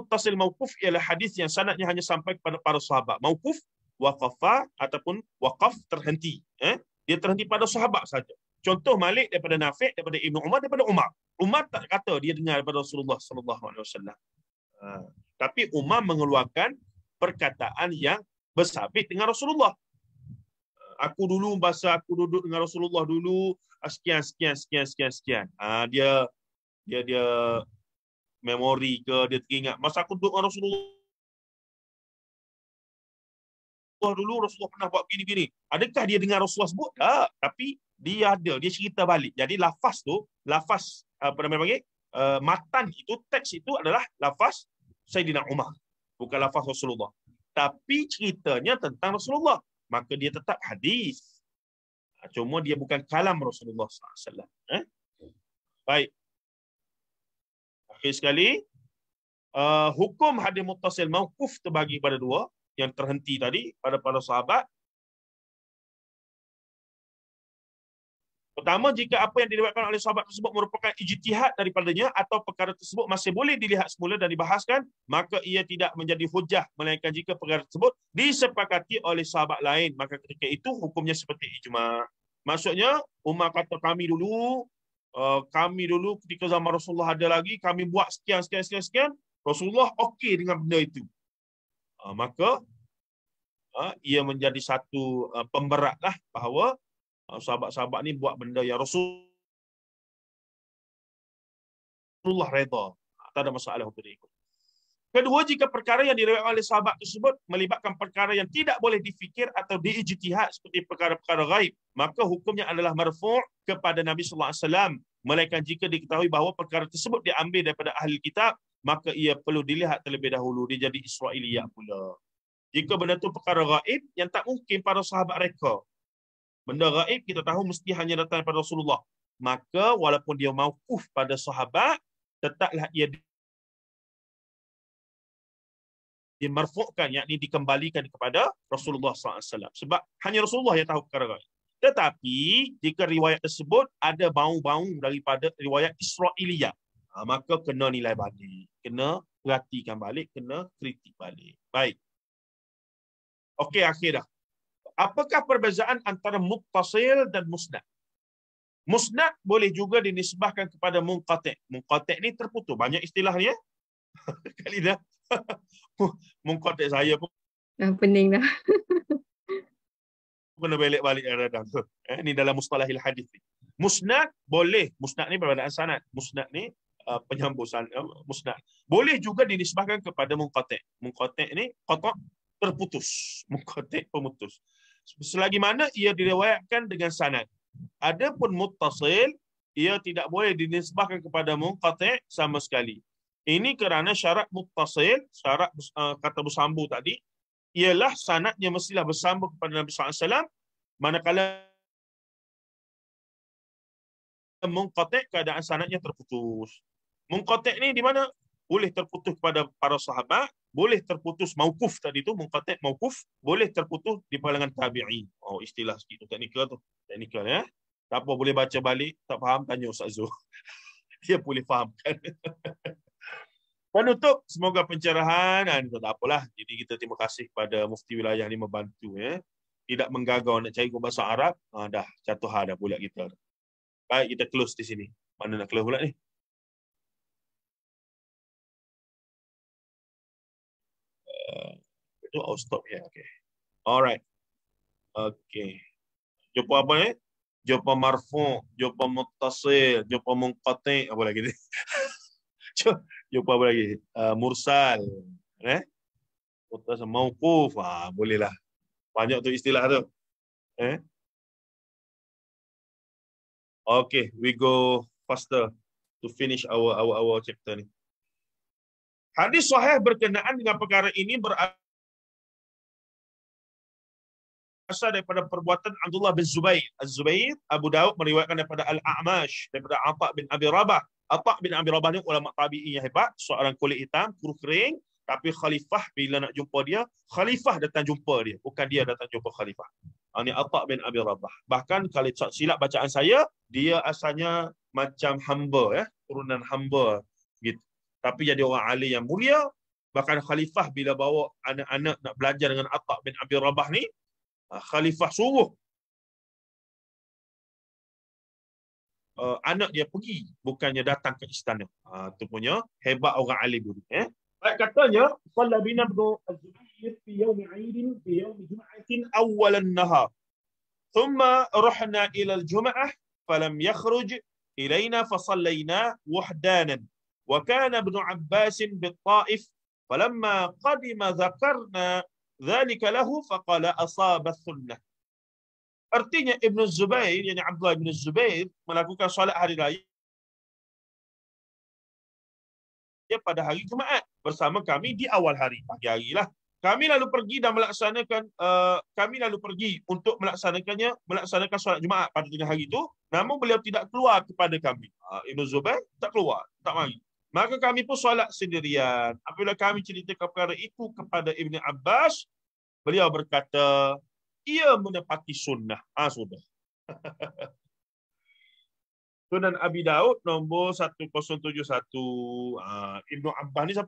muttasil mauquf ialah hadis yang sanadnya hanya sampai kepada para sahabat. Mauquf waqafa ataupun waqaf terhenti. Eh? Dia terhenti pada sahabat saja. Contoh Malik daripada Nafi' daripada Ibnu Umar daripada Umar. Umar tak kata dia dengar daripada Rasulullah sallallahu alaihi wasallam. Ha. Tapi Umar mengeluarkan perkataan yang bersabit dengan Rasulullah. Aku dulu bahasa aku duduk dengan Rasulullah dulu sekian sekian sekian sekian sekian. Ha, dia dia dia memori ke dia teringat masa aku duduk dengan Rasulullah dulu Rasulullah pernah buat gini-gini. Adakah dia dengar Rasulullah sebut? Tak. Tapi dia ada. Dia cerita balik. Jadi lafaz tu, lafaz apa namanya panggil? Eh, matan itu, teks itu adalah lafaz Sayyidina Umar. Bukan lafaz Rasulullah. Tapi ceritanya tentang Rasulullah. Maka dia tetap hadis. Ah, cuma dia bukan kalam Rasulullah SAW. Eh? Baik. Akhir sekali, uh, hukum hadis mutasil mawkuf terbagi pada dua yang terhenti tadi pada para sahabat. Pertama, jika apa yang dilewatkan oleh sahabat tersebut merupakan ijtihad daripadanya atau perkara tersebut masih boleh dilihat semula dan dibahaskan, maka ia tidak menjadi hujah melainkan jika perkara tersebut disepakati oleh sahabat lain. Maka ketika itu, hukumnya seperti ijma. Maksudnya, Umar kata kami dulu, Eh, kami dulu ketika zaman Rasulullah ada lagi, kami buat sekian, sekian, sekian, sekian. Rasulullah okey dengan benda itu. Uh, maka, uh, ia menjadi satu uh, pemberatlah bahawa uh, sahabat-sahabat ni buat benda yang Rasulullah reda. Tak ada masalah untuk ikut. Kedua, jika perkara yang direwet oleh sahabat tersebut melibatkan perkara yang tidak boleh difikir atau diijtihad seperti perkara-perkara gaib, maka hukumnya adalah marfu' kepada Nabi sallallahu alaihi wasallam. Melainkan jika diketahui bahawa perkara tersebut diambil daripada ahli kitab, maka ia perlu dilihat terlebih dahulu dia jadi Israiliyah pula. Jika benda itu perkara gaib yang tak mungkin para sahabat reka. Benda gaib kita tahu mesti hanya datang daripada Rasulullah. Maka walaupun dia mauquf pada sahabat, tetaplah ia dimarfu'kan yakni dikembalikan kepada Rasulullah SAW. sebab hanya Rasulullah yang tahu perkara ini tetapi jika riwayat tersebut ada bau-bau daripada riwayat Israelia ha, maka kena nilai balik kena perhatikan balik kena kritik balik baik okey akhir dah apakah perbezaan antara muttasil dan musnad musnad boleh juga dinisbahkan kepada munqati munqati ni terputus banyak istilahnya kali dah mengkontak saya pun. Dah pening dah. kena balik-balik dah tu. Eh, ni dalam mustalahil hadis ni. Musnad boleh. Musnad ni perbandaan sanad. Musnad ni uh, ah, penyambusan uh, eh, musnad. Boleh juga dinisbahkan kepada mengkotek. Mengkotek ni kotak terputus. Mengkotek pemutus. Selagi mana ia direwayatkan dengan sanad. Adapun mutasil, ia tidak boleh dinisbahkan kepada mengkotek sama sekali. Ini kerana syarat muttasil, syarat uh, kata bersambung tadi, ialah sanatnya mestilah bersambung kepada Nabi SAW, manakala mengkotek keadaan sanatnya terputus. Mengkotek ni di mana? Boleh terputus pada para sahabat, boleh terputus maukuf tadi tu, mengkotek maukuf, boleh terputus di kalangan tabi'i. Oh, istilah sikit tu, teknikal tu. Teknikal ya. Tak apa, boleh baca balik, tak faham, tanya Ustaz Zul. Dia boleh fahamkan. Penutup, semoga pencerahan. Dan nah, tak apalah. Jadi kita terima kasih kepada Mufti Wilayah ini membantu. Ya. Tidak menggagau nak cari bahasa Arab. Ah, dah, jatuh hal dah pula kita. Baik, kita close di sini. Mana nak close pula ni? Uh, eh, itu I'll stop here. Ya, okay. Alright. Okay. Jumpa apa ni? Eh? Jumpa marfu, jumpa mutasil, jumpa mungkati. Apa lagi ni? Cuh, jumpa apa lagi? Uh, mursal. Eh? Mutas mawkuf. Ha, ah, bolehlah. Banyak tu istilah tu. Eh? Okay, we go faster to finish our our our chapter ni. Hadis sahih berkenaan dengan perkara ini berasal daripada perbuatan Abdullah bin Zubair. Az-Zubair, Abu Daud meriwayatkan daripada Al-A'mash, daripada Atha' bin Abi Rabah, Atta' bin Abi Rabah ni ulama tabi'i yang hebat. Seorang kulit hitam, kuruh kering. Tapi khalifah bila nak jumpa dia, khalifah datang jumpa dia. Bukan dia datang jumpa khalifah. Ini ha, Atta' bin Abi Rabah. Bahkan kalau silap bacaan saya, dia asalnya macam hamba. ya, Turunan hamba. gitu. Tapi jadi orang alim yang mulia. Bahkan khalifah bila bawa anak-anak nak belajar dengan Atta' bin Abi Rabah ni, ha, khalifah suruh uh, anak dia pergi bukannya datang ke istana uh, tu punya hebat orang alim dulu eh baik katanya qala bina bdu az-zubair fi yawm aidin fi yawm jum'atin awwal an-nahar thumma rahna ila al-jum'ah falam yakhruj ilayna fa sallayna wahdana wa kana ibn abbas bit-ta'if falamma qadima dhakarna ذلك له فقال أصاب السنة Artinya Ibn Zubair, yang Abdullah Ibn Zubair, melakukan solat hari raya ya, pada hari Jumaat bersama kami di awal hari, pagi harilah. Kami lalu pergi dan melaksanakan, uh, kami lalu pergi untuk melaksanakannya, melaksanakan solat Jumaat pada tengah hari itu. Namun beliau tidak keluar kepada kami. Uh, Ibn Zubair tak keluar, tak mari. Maka kami pun solat sendirian. Apabila kami ceritakan perkara itu kepada Ibn Abbas, beliau berkata, ia menepati sunnah. Ha, sudah. Sunan Abi Daud nombor 1071. Ah Ibnu Abbas ni siapa?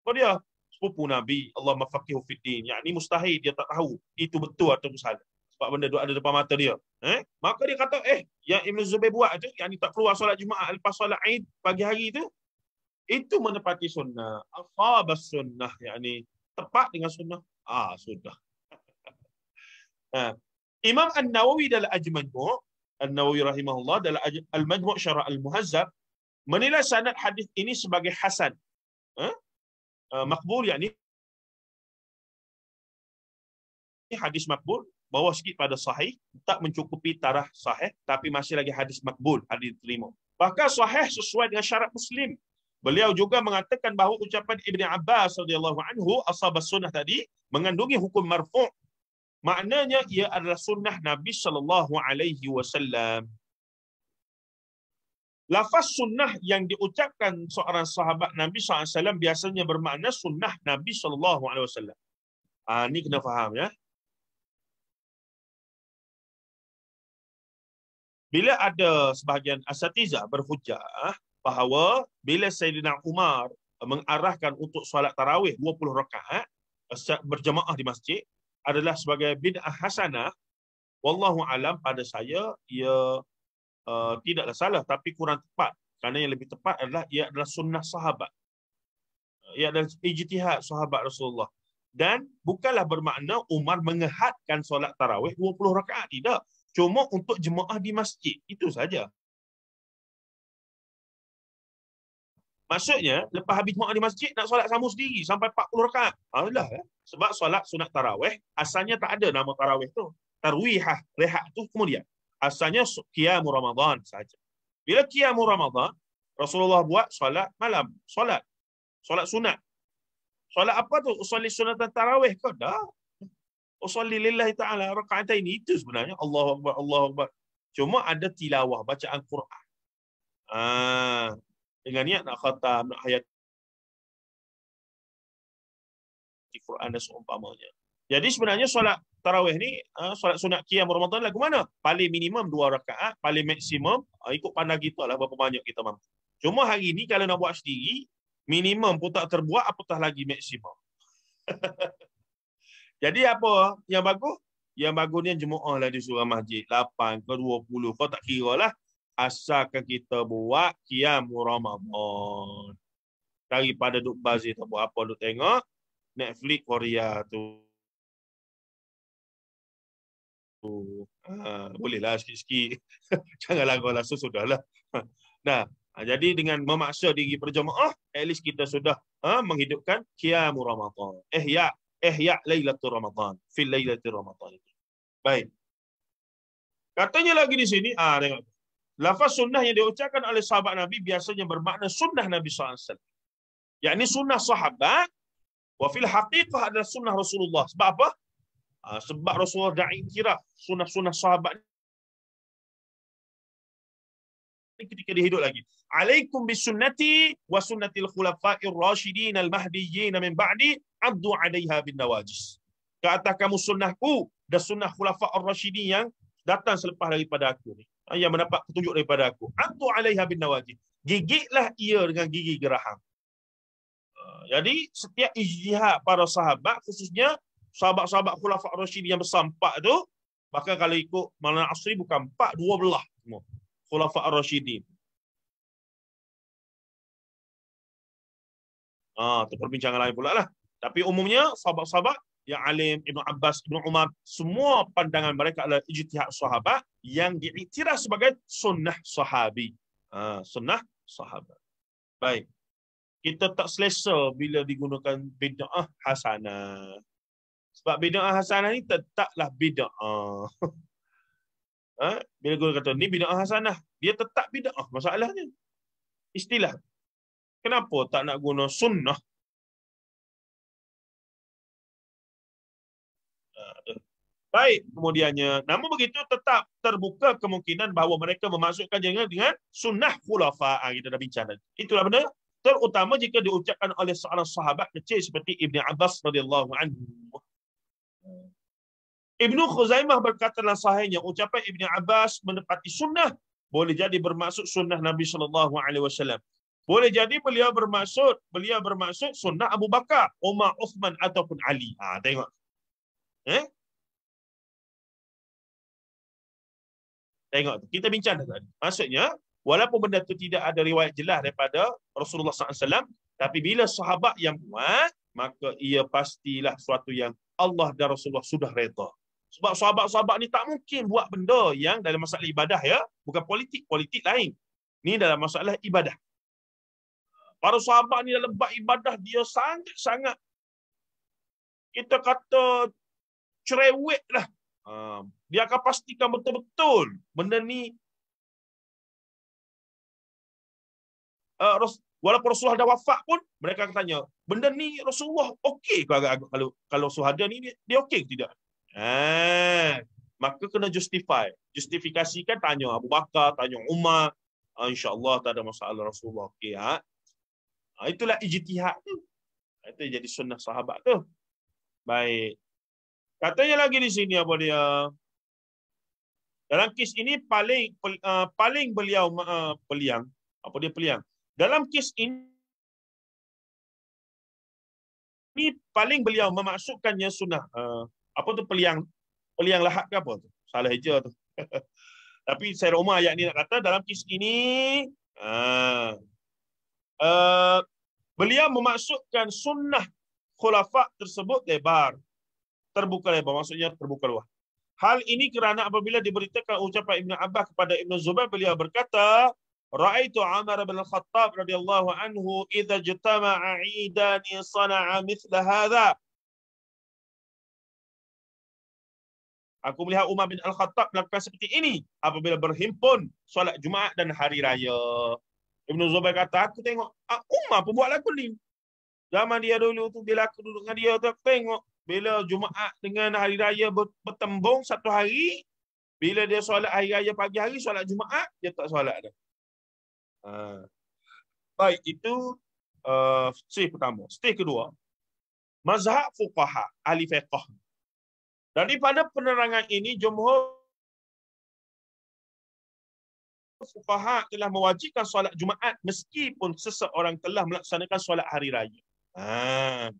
Apa oh, dia? Sepupu Nabi. Allah mafakihu fiddin. Yang ni mustahil dia tak tahu. Itu betul atau salah. Sebab benda tu ada depan mata dia. Eh? Maka dia kata, eh, yang ibnu Zubair buat tu, yang ni tak keluar solat Jumaat lepas solat Aid pagi hari tu, itu menepati sunnah. bas sunnah. Yang ni, tepat dengan sunnah. Ah, sunnah. Ah. Imam An-Nawawi dalam Al Majmu' An-Nawawi rahimahullah dalam Al-Majmu' Syarah Al-Muhazzab menilai sanad hadis ini sebagai hasan. Ha? Ah. Ah, makbul yakni hadis makbul bawah sikit pada sahih tak mencukupi tarah sahih tapi masih lagi hadis makbul hadis terima. Bahkan sahih sesuai dengan syarat Muslim Beliau juga mengatakan bahawa ucapan Ibn Abbas radhiyallahu anhu ashab sunnah tadi mengandungi hukum marfu'. Maknanya ia adalah sunnah Nabi sallallahu alaihi wasallam. Lafaz sunnah yang diucapkan seorang sahabat Nabi sallallahu alaihi wasallam biasanya bermakna sunnah Nabi sallallahu alaihi wasallam. Ah ni kena faham ya. Bila ada sebahagian asatizah berhujah bahawa bila Sayyidina Umar mengarahkan untuk solat tarawih 20 rakaat eh, berjemaah di masjid adalah sebagai bid'ah hasanah wallahu alam pada saya ia uh, tidaklah salah tapi kurang tepat kerana yang lebih tepat adalah ia adalah sunnah sahabat ia adalah ijtihad sahabat Rasulullah dan bukanlah bermakna Umar mengehadkan solat tarawih 20 rakaat tidak cuma untuk jemaah di masjid itu saja Maksudnya, lepas habis mu'ah di masjid, nak solat sambung sendiri sampai 40 rakaat. Ha, Alah, eh? Ya. sebab solat sunat taraweh, asalnya tak ada nama taraweh tu. Tarwihah, rehat tu kemudian. Asalnya qiyamu Ramadan saja. Bila qiyamu Ramadan, Rasulullah buat solat malam. Solat. Solat sunat. Solat apa tu? Usalli sunat taraweh kau Dah. Usalli lillahi ta'ala ini Itu sebenarnya. Allahu Akbar, Allahu Akbar. Cuma ada tilawah, bacaan Quran. Ah, dengan niat nak khatam, nak hayat di Quran dan seumpamanya. Jadi sebenarnya solat tarawih ni, ha, solat sunat qiyam Ramadan lagu mana? Paling minimum dua rakaat, paling maksimum, ha, ikut pandang kita lah berapa banyak kita mampu. Cuma hari ni kalau nak buat sendiri, minimum pun tak terbuat, apatah lagi maksimum. Jadi apa yang bagus? Yang bagus ni jemaah lah di surah masjid. 8 ke 20, kau tak kira lah asalkan kita buat qiyam Ramadan. Daripada duk bazir tak buat apa duk tengok Netflix Korea tu. Tu. Ha, boleh lah sikit-sikit. Jangan lagu langsung sudahlah. Ha. Nah, ha, jadi dengan memaksa diri berjemaah, at least kita sudah ha, menghidupkan qiyam Ramadan. eh ya, eh, ya lailatul Ramadan fil lailatul Ramadan. Baik. Katanya lagi di sini, ah tengok lafaz sunnah yang diucapkan oleh sahabat Nabi biasanya bermakna sunnah Nabi SAW. Yang ini sunnah sahabat. Wa fil haqiqah adalah sunnah Rasulullah. Sebab apa? Ah, sebab Rasulullah da'i kira sunnah-sunnah sahabat. Ini ketika dia hidup lagi. Alaikum sunnati wa sunnatil khulafai rasyidin al-mahdiyin min ba'di abdu alaiha bin nawajis. Ke atas kamu sunnahku dan sunnah khulafa ar-rasyidin yang datang selepas daripada aku Ah, yang mendapat petunjuk daripada aku. Atu alaiha bin nawajid. Gigitlah ia dengan gigi geraham. Ah, jadi setiap ijtihad para sahabat khususnya sahabat-sahabat khulafa ar-rasyidin yang besar empat tu bahkan kalau ikut Maulana Asri bukan empat dua belah semua khulafa ar-rasyidin. Ah, tu perbincangan lain pula lah. Tapi umumnya sahabat-sahabat yang alim, Ibn Abbas, Ibn Umar, semua pandangan mereka adalah ijtihad sahabat yang diiktiraf sebagai sunnah sahabi. Ha, sunnah sahabat. Baik. Kita tak selesa bila digunakan bid'ah hasanah. Sebab bid'ah hasanah ni tetaplah bid'ah. Ha? Bila guru kata, ni bid'ah hasanah. Dia tetap bid'ah masalahnya. Istilah. Kenapa tak nak guna sunnah Baik, kemudiannya. Namun begitu tetap terbuka kemungkinan bahawa mereka memasukkan dengan, dengan sunnah khulafa. Ha, kita dah bincang tadi. Itulah benda. Terutama jika diucapkan oleh seorang sahabat kecil seperti Ibn Abbas radhiyallahu anhu. Ibnu Khuzaimah berkata dalam sahihnya, ucapan Ibn Abbas menepati sunnah boleh jadi bermaksud sunnah Nabi sallallahu alaihi wasallam. Boleh jadi beliau bermaksud beliau bermaksud sunnah Abu Bakar, Umar, Uthman ataupun Ali. Ha, tengok. Eh? Tengok tu. Kita bincang dah tadi. Maksudnya, walaupun benda tu tidak ada riwayat jelas daripada Rasulullah SAW, tapi bila sahabat yang buat, maka ia pastilah suatu yang Allah dan Rasulullah sudah reda. Sebab sahabat-sahabat ni tak mungkin buat benda yang dalam masalah ibadah ya. Bukan politik. Politik lain. Ni dalam masalah ibadah. Para sahabat ni dalam bab ibadah dia sangat-sangat kita kata cerewet lah. Ah, dia akan pastikan betul-betul benda ni ah, walaupun Rasulullah dah wafat pun mereka akan tanya benda ni Rasulullah okey ke kalau kalau, kalau suhada ni dia, dia okey ke tidak eh, maka kena justify justifikasikan tanya Abu Bakar tanya Umar ah, insyaallah tak ada masalah Rasulullah okay. ha? ah, itulah ijtihad tu ah, itu jadi sunnah sahabat tu baik Katanya lagi di sini apa dia? Dalam kes ini paling uh, paling beliau uh, peliang apa dia peliang. Dalam kes ini ini paling beliau memasukkannya sunnah. Uh, apa tu peliang? Peliang lahat ke apa tu? Salah hija tu. Tapi saya Roma ayat ni nak kata dalam kes ini uh, uh, beliau memasukkan sunnah khulafa tersebut lebar terbuka lebar. Maksudnya terbuka luas. Hal ini kerana apabila diberitakan ucapan ibnu Abbas kepada ibnu Zubair, beliau berkata, Ra'aitu Amar bin Al-Khattab radhiyallahu anhu idza jtama'a 'idan sana'a mithl hadha. Aku melihat Umar bin Al-Khattab melakukan seperti ini apabila berhimpun solat Jumaat dan hari raya. Ibn Zubair kata, aku tengok ah, Umar pun buat lagu ni. Zaman dia dulu tu, bila aku duduk dengan dia tu, aku tengok bila Jumaat dengan hari raya bertembung satu hari, bila dia solat hari raya pagi hari, solat Jumaat, dia tak solat dah. Ha. Baik, itu uh, stage pertama. Stage kedua, mazhab fuqaha, ahli fiqah. Daripada penerangan ini, Jumhur fuqaha telah mewajibkan solat Jumaat meskipun seseorang telah melaksanakan solat hari raya. Ha.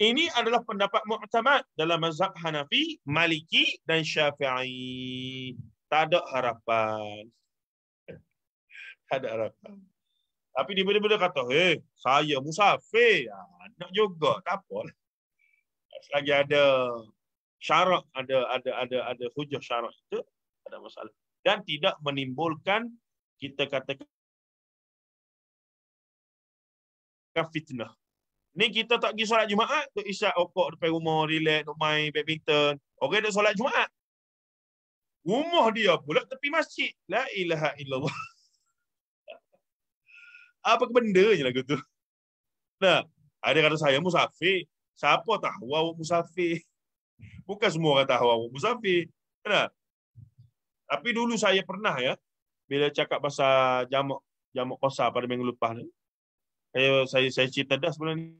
Ini adalah pendapat mu'tamad dalam mazhab Hanafi, Maliki dan Syafi'i. Tak ada harapan. Tak ada harapan. Tapi dia benda-benda kata, hey, eh, saya musafir. Ya, nak juga, tak apa. Selagi ada syarat, ada ada ada ada hujah syarat itu, ada masalah. Dan tidak menimbulkan, kita katakan, fitnah. Ni kita tak pergi solat Jumaat, tu isyak okok depan rumah, relax, duk main badminton. Orang duk solat Jumaat. Rumah dia pula tepi masjid. La ilaha illallah. Apa ke benda je lagu tu? Nah, ada kata saya musafir. Siapa tahu awak musafir? Bukan semua orang tahu awak musafir. Nah. Tapi dulu saya pernah ya, bila cakap pasal jamak jamak kosar pada minggu lepas ni, saya saya saya cerita dah sebenarnya.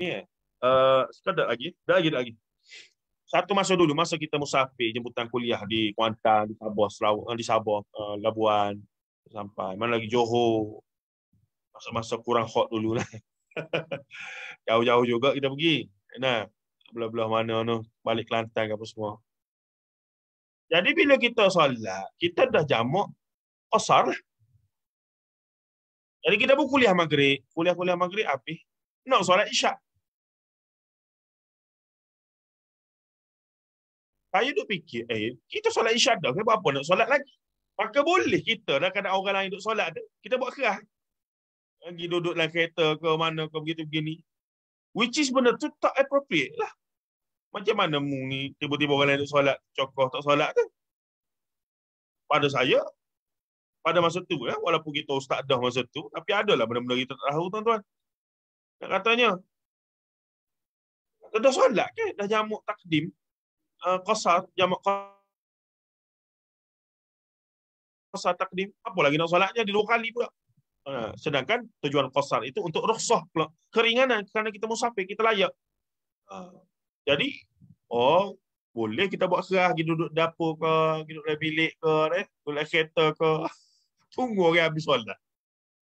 Ni eh. Uh, sekadar lagi, dah lagi dah lagi. Satu masa dulu masa kita musafir jemputan kuliah di Kuantan, di Sabah, Sarawak, eh, di Sabah, uh, Labuan sampai mana lagi Johor. Masa-masa kurang hot dulu lah. Jauh-jauh juga kita pergi. Nah, belah-belah mana tu, balik Kelantan ke apa semua. Jadi bila kita solat, kita dah jamak qasar lah. Jadi kita pun kuliah maghrib. Kuliah-kuliah maghrib api. Nak solat isyak. Saya duduk fikir, eh, kita solat isyak dah. Kenapa apa nak solat lagi? Maka boleh kita dah kadang orang lain duduk solat dah. Kita buat kerah. Lagi duduk dalam kereta ke mana ke begitu begini. Which is benda tu tak appropriate lah. Macam mana mu ni tiba-tiba orang lain duduk solat, cokoh tak solat tu. Pada saya, pada masa tu ya walaupun kita ustaz dah masa tu tapi ada lah benda-benda kita tak tahu tuan-tuan nak katanya dah solat ke dah jamuk takdim uh, qasar jamuk qasar takdim apa lagi nak solatnya di dua kali pula uh, sedangkan tujuan qasar itu untuk rukhsah keringanan kerana kita musafir kita layak uh, jadi oh boleh kita buat serah pergi duduk dapur ke, duduk dalam bilik ke, eh, duduk kereta ke tunggu orang habis solat.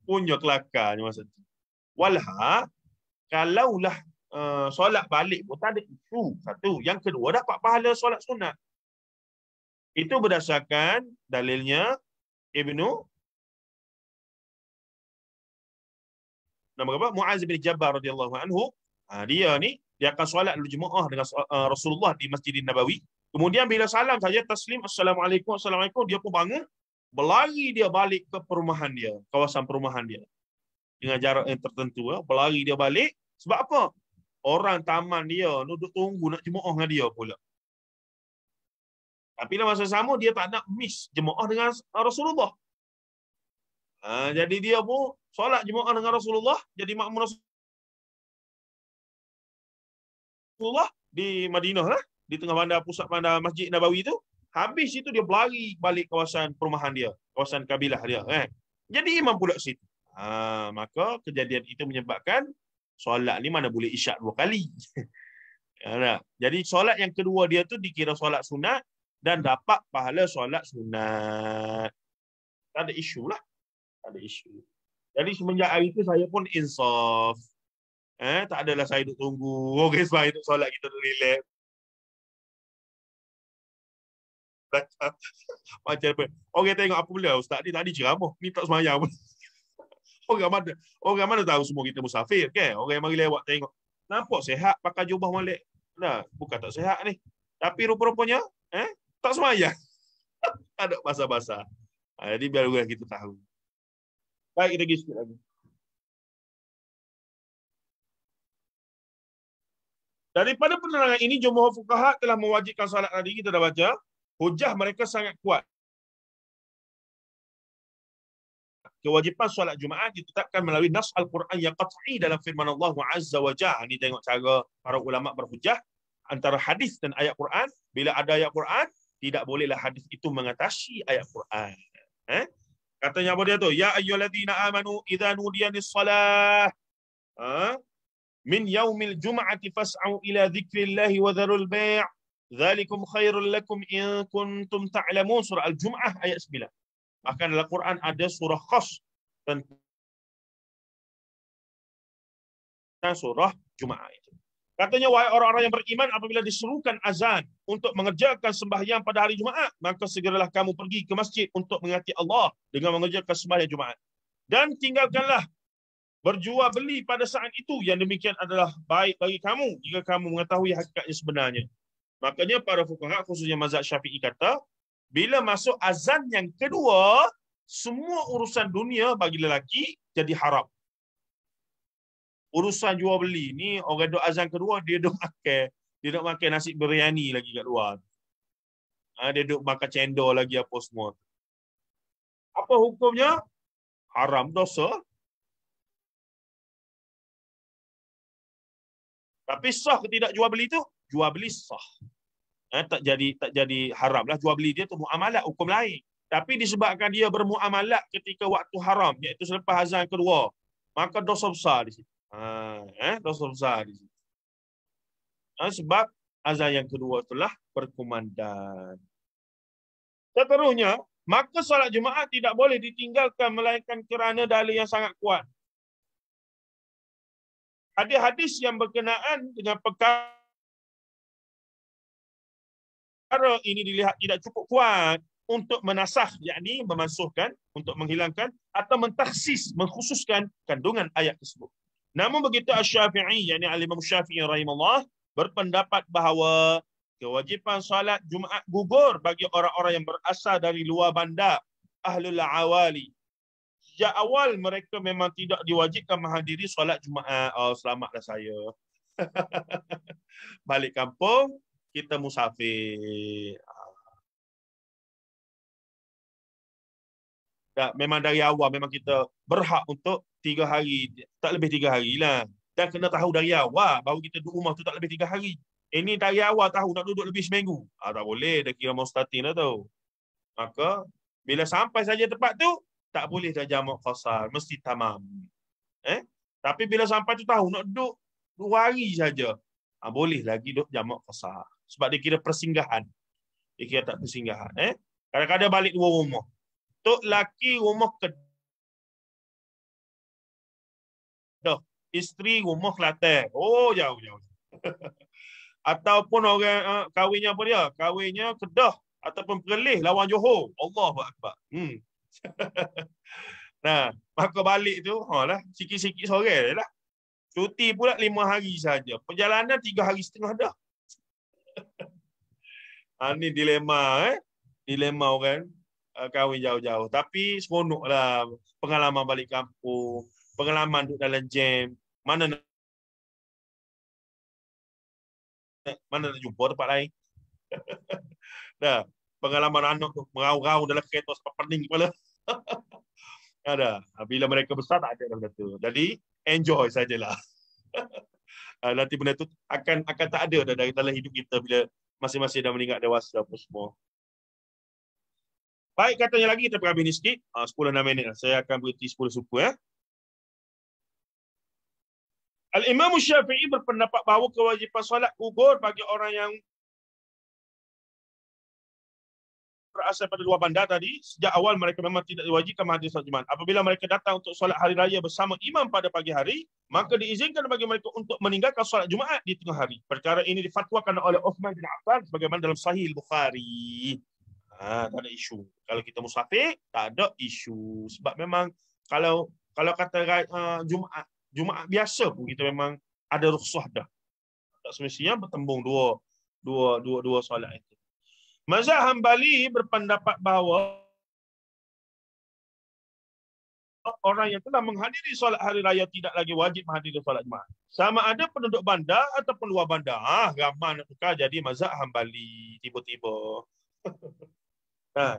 Punya kelakar ni masa tu. Walha, kalaulah uh, solat balik pun tak ada isu. Satu. Yang kedua, dapat pahala solat sunat. Itu berdasarkan dalilnya Ibnu nama apa? Muaz bin Jabal radhiyallahu anhu. Ha, dia ni dia akan solat lalu jemaah dengan eh, Rasulullah di masjidin Nabawi. Kemudian bila salam saja taslim assalamualaikum assalamualaikum dia pun bangun berlari dia balik ke perumahan dia, kawasan perumahan dia. Dengan jarak yang tertentu. Ya. Berlari dia balik. Sebab apa? Orang taman dia duduk tunggu nak jemaah dengan dia pula. Tapi dalam masa sama, dia tak nak miss jemaah dengan Rasulullah. Ha, jadi dia pun solat jemaah dengan Rasulullah. Jadi makmur Rasulullah di Madinah. Lah, di tengah bandar pusat bandar Masjid Nabawi itu. Habis itu dia berlari balik kawasan perumahan dia, kawasan kabilah dia. Eh. Jadi imam pula situ. Ha, maka kejadian itu menyebabkan solat ni mana boleh isyak dua kali. Ya, Jadi solat yang kedua dia tu dikira solat sunat dan dapat pahala solat sunat. Tak ada isu lah. Tak ada isu. Jadi semenjak hari itu saya pun insaf. Eh, tak adalah saya duduk tunggu. Oh, guys, baik untuk solat kita relax. macam apa. Orang tengok apa benda ustaz ni tadi ceramah, ni tak semayang pun. orang mana orang mana tahu semua kita musafir kan? Orang yang mari lewat tengok. Nampak sehat pakai jubah molek. Nah, bukan tak sehat ni. Tapi rupa-rupanya eh tak semayang. tak ada basa-basa. jadi ah, biar orang kita tahu. Baik kita pergi sikit lagi. Daripada penerangan ini, jumlah fukaha telah mewajibkan salat tadi. Kita dah baca hujah mereka sangat kuat. Kewajipan solat Jumaat ditetapkan melalui nas Al-Quran yang qat'i dalam firman Allah Azza wa Jah. Ini tengok cara para ulama berhujah antara hadis dan ayat Quran. Bila ada ayat Quran, tidak bolehlah hadis itu mengatasi ayat Quran. Eh? Katanya apa dia tu? Ya ayyuhallazina amanu idza nudiya lis-salah. Ha? Min yaumil jum'ati fas'au ila dzikrillah wa dzarul bai'. Zalikum khairul lakum in kuntum ta'lamun surah Al-Jum'ah ayat 9. Bahkan dalam Quran ada surah khas tentang surah Jum'ah itu. Katanya wahai orang-orang yang beriman apabila diserukan azan untuk mengerjakan sembahyang pada hari Jumaat maka segeralah kamu pergi ke masjid untuk mengati Allah dengan mengerjakan sembahyang Jumaat dan tinggalkanlah berjual beli pada saat itu yang demikian adalah baik bagi kamu jika kamu mengetahui hakikatnya sebenarnya Makanya para fukaha khususnya mazhab syafi'i kata, bila masuk azan yang kedua, semua urusan dunia bagi lelaki jadi haram. Urusan jual beli ni orang duk azan kedua dia duk makan, dia duk makan nasi biryani lagi kat luar. Ha, dia duk makan cendol lagi apa semua. Apa hukumnya? Haram dosa. Tapi sah ke tidak jual beli tu? jual beli sah. Eh, tak jadi tak jadi haram lah jual beli dia tu muamalat hukum lain. Tapi disebabkan dia bermuamalat ketika waktu haram iaitu selepas azan kedua, maka dosa besar di situ. Ha, eh, dosa besar di situ. Ha, sebab azan yang kedua telah berkumandang. Seterusnya, maka solat jemaah tidak boleh ditinggalkan melainkan kerana dalil yang sangat kuat. Hadis-hadis yang berkenaan dengan perkara perkara ini dilihat tidak cukup kuat untuk menasah, yakni memansuhkan, untuk menghilangkan atau mentaksis, mengkhususkan kandungan ayat tersebut. Namun begitu Asy-Syafi'i, yakni Al Imam Syafi'i rahimahullah berpendapat bahawa kewajipan salat Jumaat gugur bagi orang-orang yang berasal dari luar bandar, ahlul awali. Sejak awal mereka memang tidak diwajibkan menghadiri salat Jumaat. Oh, selamatlah saya. Balik kampung, kita musafir. Tak, memang dari awal memang kita berhak untuk tiga hari. Tak lebih tiga hari lah. Dan kena tahu dari awal baru kita duduk rumah tu tak lebih tiga hari. Ini eh, dari awal tahu nak duduk lebih seminggu. Ah, tak boleh. Dah kira mau starting lah tu. Maka bila sampai saja tempat tu, tak boleh dah jamak khasar. Mesti tamam. Eh? Tapi bila sampai tu tahu nak duduk dua hari saja. Ah, boleh lagi duduk jamak khasar sebab dia kira persinggahan. Dia kira tak persinggahan. Eh? Kadang-kadang balik dua rumah. Tok laki rumah ke Doh, isteri rumah Kelantan. Oh, jauh-jauh. Ataupun orang uh, kahwinnya apa dia? Kahwinnya Kedah ataupun Perlis lawan Johor. Allahu akbar. Hmm. nah, maka balik tu ha lah sikit-sikit sore lah. Cuti pula lima hari saja. Perjalanan tiga hari setengah dah ha, ni dilema eh. Dilema orang uh, kahwin jauh-jauh. Tapi seronoklah pengalaman balik kampung, pengalaman duduk dalam jam, mana nak mana nak jumpa tempat lain. Dah, pengalaman anak tu merau-rau dalam kereta sampai pening kepala. ada. Ah, bila mereka besar tak ada dalam tu. Jadi enjoy sajalah. Ah, nanti benda tu akan akan tak ada dah dari dalam hidup kita bila masing-masing dah meninggal dewasa apa semua. Baik katanya lagi kita berhabis ni sikit. Uh, 10 6 minit lah. Saya akan berhenti 10 suku ya. Al-Imam Syafi'i berpendapat bahawa kewajipan solat gugur bagi orang yang berasal pada dua bandar tadi, sejak awal mereka memang tidak diwajibkan menghadiri solat Jumaat. Apabila mereka datang untuk solat hari raya bersama imam pada pagi hari, maka diizinkan bagi mereka untuk meninggalkan solat Jumaat di tengah hari. Perkara ini difatwakan oleh Uthman bin Affan sebagaimana dalam Sahih Bukhari. Ha, tak ada isu. Kalau kita musafir, tak ada isu. Sebab memang kalau kalau kata uh, Jumaat, Jumaat biasa pun kita memang ada rukhsah dah. Tak semestinya bertembung dua dua dua dua solat itu. Mazhab Hambali berpendapat bahawa orang yang telah menghadiri solat hari raya tidak lagi wajib menghadiri solat jumaat. Sama ada penduduk bandar ataupun luar bandar. Ah, ramah nak tukar jadi mazhab hambali tiba-tiba. nah. Ha.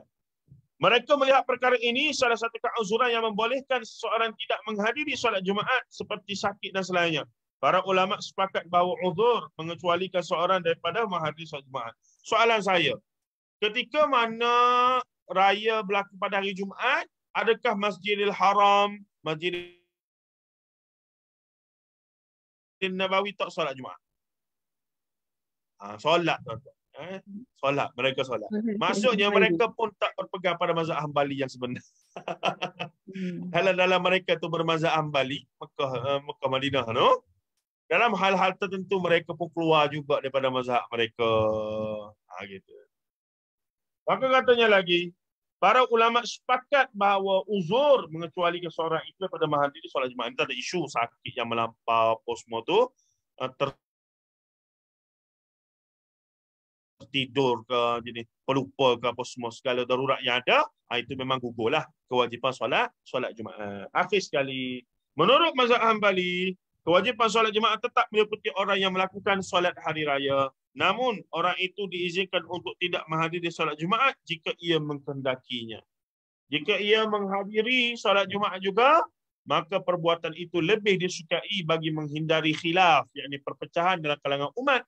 Mereka melihat perkara ini salah satu keuzuran yang membolehkan seseorang tidak menghadiri solat Jumaat seperti sakit dan selainnya. Para ulama sepakat bahawa uzur mengecualikan seorang daripada menghadiri solat Jumaat. Soalan saya, ketika mana raya berlaku pada hari Jumaat, adakah Masjidil Haram, Masjidil Nabawi tak solat Jumaat? Ha, solat tuan-tuan. Eh, solat, mereka solat. Mhm. Maksudnya mereka pun tak berpegang pada mazhab Hambali yang sebenar. Hmm. dalam dalam mereka tu bermazhab Hambali, Mekah, eh, Mekah Madinah no? Dalam hal-hal tertentu mereka pun keluar juga daripada mazhab mereka. Ha, gitu. Maka katanya lagi, para ulama sepakat bahawa uzur mengecualikan seorang itu pada mahal diri solat jemaah. Ini tak ada isu sakit yang melampau apa semua tu. Eh, tidur ke jadi pelupa ke apa semua segala darurat yang ada ah, itu memang gugur lah kewajipan solat solat jemaah eh, akhir sekali menurut mazhab hanbali kewajipan solat jemaah tetap meliputi orang yang melakukan solat hari raya Namun orang itu diizinkan untuk tidak menghadiri salat Jumaat jika ia mengkendakinya. Jika ia menghadiri salat Jumaat juga, maka perbuatan itu lebih disukai bagi menghindari khilaf, yakni perpecahan dalam kalangan umat.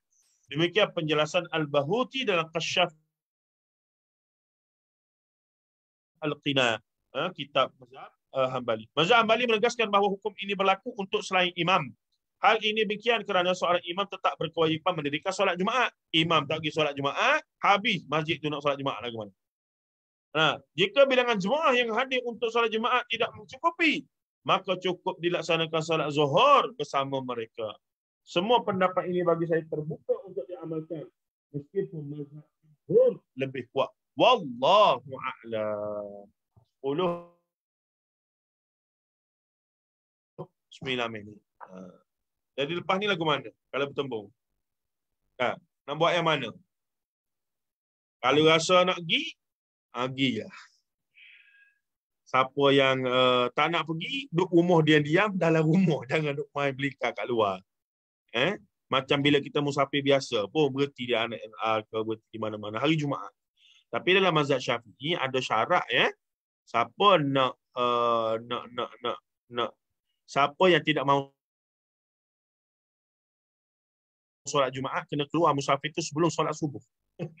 Demikian penjelasan Al-Bahuti dalam Kasyaf Al-Qina, eh, kitab Mazhab eh, Hanbali. Mazhab Hanbali menegaskan bahawa hukum ini berlaku untuk selain imam. Hal ini demikian kerana seorang imam tetap berkewajipan mendirikan solat Jumaat. Imam tak pergi solat Jumaat, habis masjid tu nak solat Jumaat lagi mana. Nah, ha, jika bilangan jemaah yang hadir untuk solat Jumaat tidak mencukupi, maka cukup dilaksanakan solat Zuhur bersama mereka. Semua pendapat ini bagi saya terbuka untuk diamalkan meskipun mazhab lebih kuat. Wallahu a'lam. 10 Bismillahirrahmanirrahim. Ha. Jadi lepas ni lagu mana kalau bertembung? Ha, nak buat yang mana? Kalau rasa nak pergi, ha, ah, pergi lah. Siapa yang uh, tak nak pergi, duduk rumah dia diam dalam rumah. Jangan duduk main beli kat luar. Eh? Macam bila kita musafir biasa pun berhenti di anak NR ah, ke berhenti mana-mana. Hari Jumaat. Tapi dalam mazhab syafi'i ada syarat. Eh? Siapa nak, uh, nak, nak, nak, nak, siapa yang tidak mahu solat Jumaat kena keluar musafir tu sebelum solat subuh.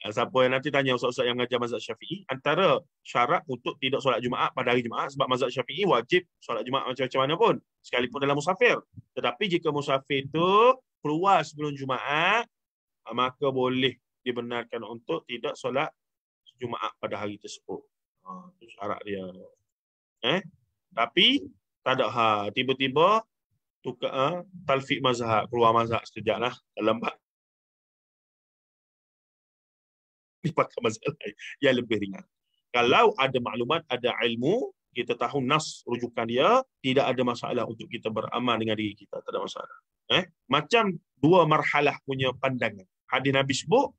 Eh, siapa yang nanti tanya ustaz-ustaz yang mengajar mazhab Syafi'i antara syarat untuk tidak solat Jumaat pada hari Jumaat sebab mazhab Syafi'i wajib solat Jumaat macam-macam mana pun sekalipun dalam musafir. Tetapi jika musafir itu keluar sebelum Jumaat eh, maka boleh dibenarkan untuk tidak solat Jumaat pada hari tersebut. Ha, itu syarat dia. Eh? Tapi tak ada hal tiba-tiba tukar uh, ah, talfik mazhab keluar mazhab sekejap lah dalam bak dipakai masalah yang lebih ringan. Kalau ada maklumat, ada ilmu, kita tahu nas rujukan dia, tidak ada masalah untuk kita beramal dengan diri kita. Tak ada masalah. Eh? Macam dua marhalah punya pandangan. Hadis Nabi sebut,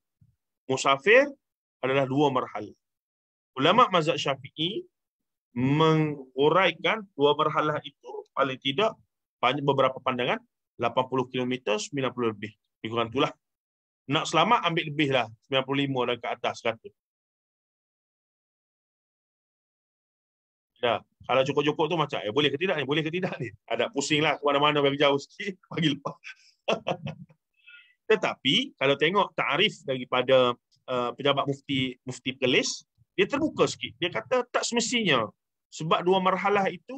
musafir adalah dua marhalah. Ulama mazhab syafi'i menguraikan dua marhalah itu paling tidak banyak beberapa pandangan 80 km 90 lebih lebih kurang itulah nak selamat ambil lebih lah 95 dan ke atas 100 dah kalau cukup-cukup tu macam eh boleh ke tidak ni boleh ke tidak ni ada pusing lah ke mana-mana bagi jauh sikit bagi lepas tetapi kalau tengok takrif daripada uh, pejabat mufti mufti Perlis dia terbuka sikit dia kata tak semestinya sebab dua marhalah itu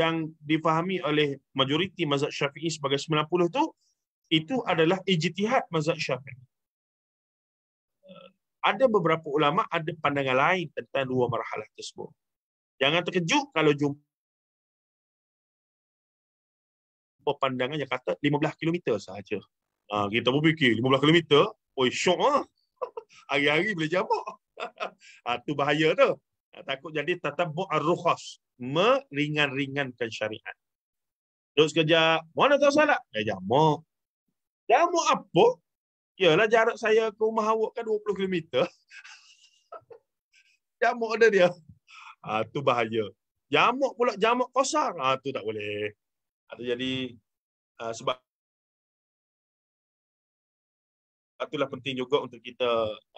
yang difahami oleh majoriti mazhab Syafi'i sebagai 90 tu itu adalah ijtihad mazhab Syafi'i. Eh, ada beberapa ulama ada pandangan lain tentang dua marhalah tersebut. Jangan terkejut kalau jumpa pandangan yang kata 15 km sahaja. Ha, kita pun fikir 15 km, oi syok ah. Hari-hari boleh jamak. Ha, bahaya tu takut jadi tatabbu' ar-rukhas, meringan-ringankan syariat. Terus kerja mana tahu salah? Ya jamu. Jamu apa? Yalah jarak saya ke rumah awak kan 20 km. jamu ada dia. Ah ha, tu bahaya. Jamu pula jamu kosar. Ah ha, tu tak boleh. Ada ha, jadi ha, sebab itulah penting juga untuk kita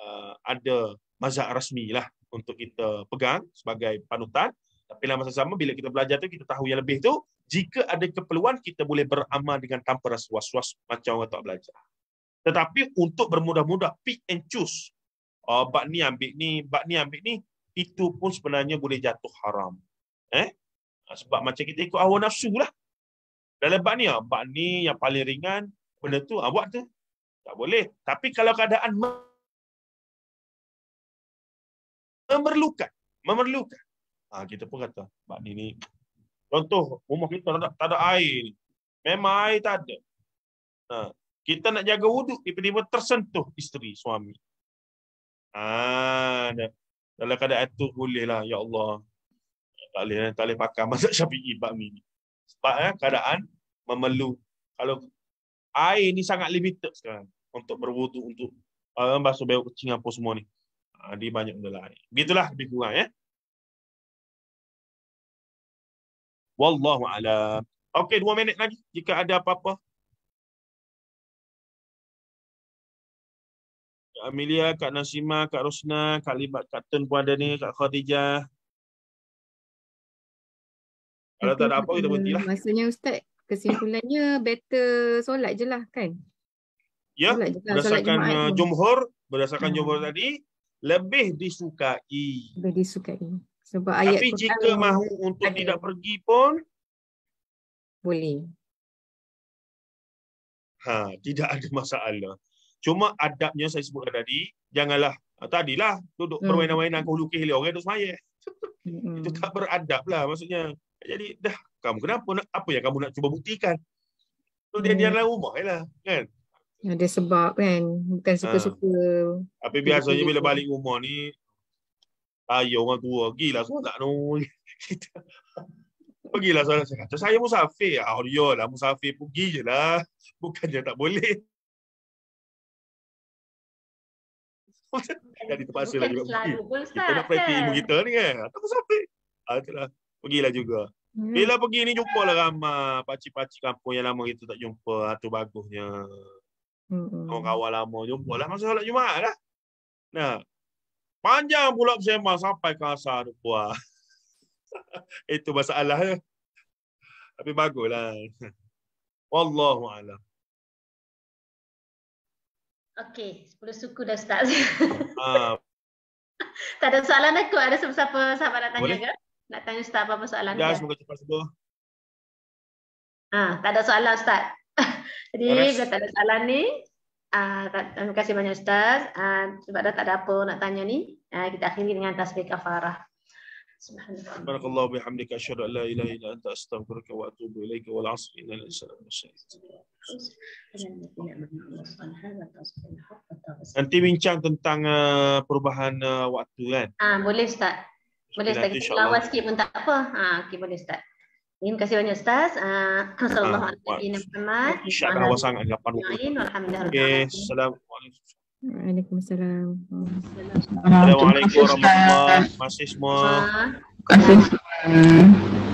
uh, ada mazhab rasmi lah untuk kita pegang sebagai panutan. Tapi dalam masa sama, bila kita belajar tu, kita tahu yang lebih tu, jika ada keperluan, kita boleh beramal dengan tanpa rasa was-was macam orang tak belajar. Tetapi untuk bermudah-mudah, pick and choose. Oh, bak ni ambil ni, bak ni ambil ni, itu pun sebenarnya boleh jatuh haram. Eh? Ah, sebab macam kita ikut hawa nafsu lah. Dalam bak ni, ah, bak ni yang paling ringan, benda tu, ah, buat tu. Tak boleh. Tapi kalau keadaan memerlukan. Memerlukan. Ha, kita pun kata, Mbak ni ni, contoh rumah kita tak ada, tak ada air. Memang air tak ada. Ha, kita nak jaga wuduk, tiba-tiba tersentuh isteri, suami. Ha, dalam keadaan itu bolehlah, Ya Allah. Tak boleh, eh, tak boleh pakai masak syafi'i Mbak ni. Sebab ya, keadaan memerlu. Kalau air ni sangat limited sekarang untuk berwuduk, untuk uh, basuh bewa kucing apa semua ni di ah, banyak benda lain. Begitulah lebih kurang ya. Wallahu a'lam. Okey, dua minit lagi jika ada apa-apa. Kak Amelia, Kak Nasima, Kak Rosna, Kak Libat, Kak Tun pun ada ni, Kak Khadijah. Kalau tak ada apa, kita berhenti lah. Maksudnya Ustaz, kesimpulannya better solat je lah kan? Ya, lah, berdasarkan solat uh, jumhur, berdasarkan hmm. jumhur tadi, lebih disukai. Lebih disukai. Sebab ayat Tapi jika mahu untuk ada. tidak pergi pun boleh. Ha, tidak ada masalah. Cuma adabnya saya sebutkan tadi, janganlah ah, tadilah duduk hmm. permainan main aku lukis dia orang tu semaya. Hmm. Itu tak beradab lah maksudnya. Jadi dah kamu kenapa nak, apa yang kamu nak cuba buktikan? Tu so, dia hmm. dia dalam rumah lah kan. Ada sebab kan. Bukan ha. suka-suka. Ha. Tapi biasanya bila balik rumah ni, saya orang tua, gila semua tak tahu. Pergilah soalan saya kata, saya musafir. Ah, oh, ya lah, musafir pergi je lah. Bukannya tak boleh. Jadi terpaksa lah juga. Kita nak pergi ilmu kan? kita ni kan. Tak musafir. Ah, itulah. Pergilah juga. Hmm. Bila pergi ni jumpa lah ramah pakcik-pakcik kampung yang lama kita tak jumpa. Itu ah, bagusnya. Mm -hmm. kawan lama jumpa lah. Masa solat Jumaat lah. Nah. Panjang pula bersama sampai ke asar tu buah. Itu masalah ya. Tapi baguslah. Wallahu a'lam. Okey, 10 suku dah start. Uh, tak ada soalan aku ada siapa-siapa sahabat nak tanya ke? Nak tanya start apa-apa soalan? Ya, semoga cepat sembuh. Ah, tak ada soalan start. Jadi bila tak ada soalan ni, uh, terima kasih banyak Ustaz. Uh, sebab dah tak ada apa nak tanya ni, uh, kita akhiri dengan tasbih kafarah. سبحانك Barakallahu وبحمدك اشهد ان لا اله الا انت استغفرك واتوب اليك والعصر Nanti bincang tentang uh, perubahan uh, waktu kan? Ah, boleh Ustaz. Boleh Ustaz. Kita lawan sikit pun tak apa. Ah, okey boleh Ustaz. Terima kasih banyak Ustaz. Ah, ah, Assalamualaikum warahmatullahi wabarakatuh. Assalamualaikum warahmatullahi wabarakatuh. Assalamualaikum warahmatullahi wabarakatuh. Assalamualaikum warahmatullahi wabarakatuh. Terima kasih.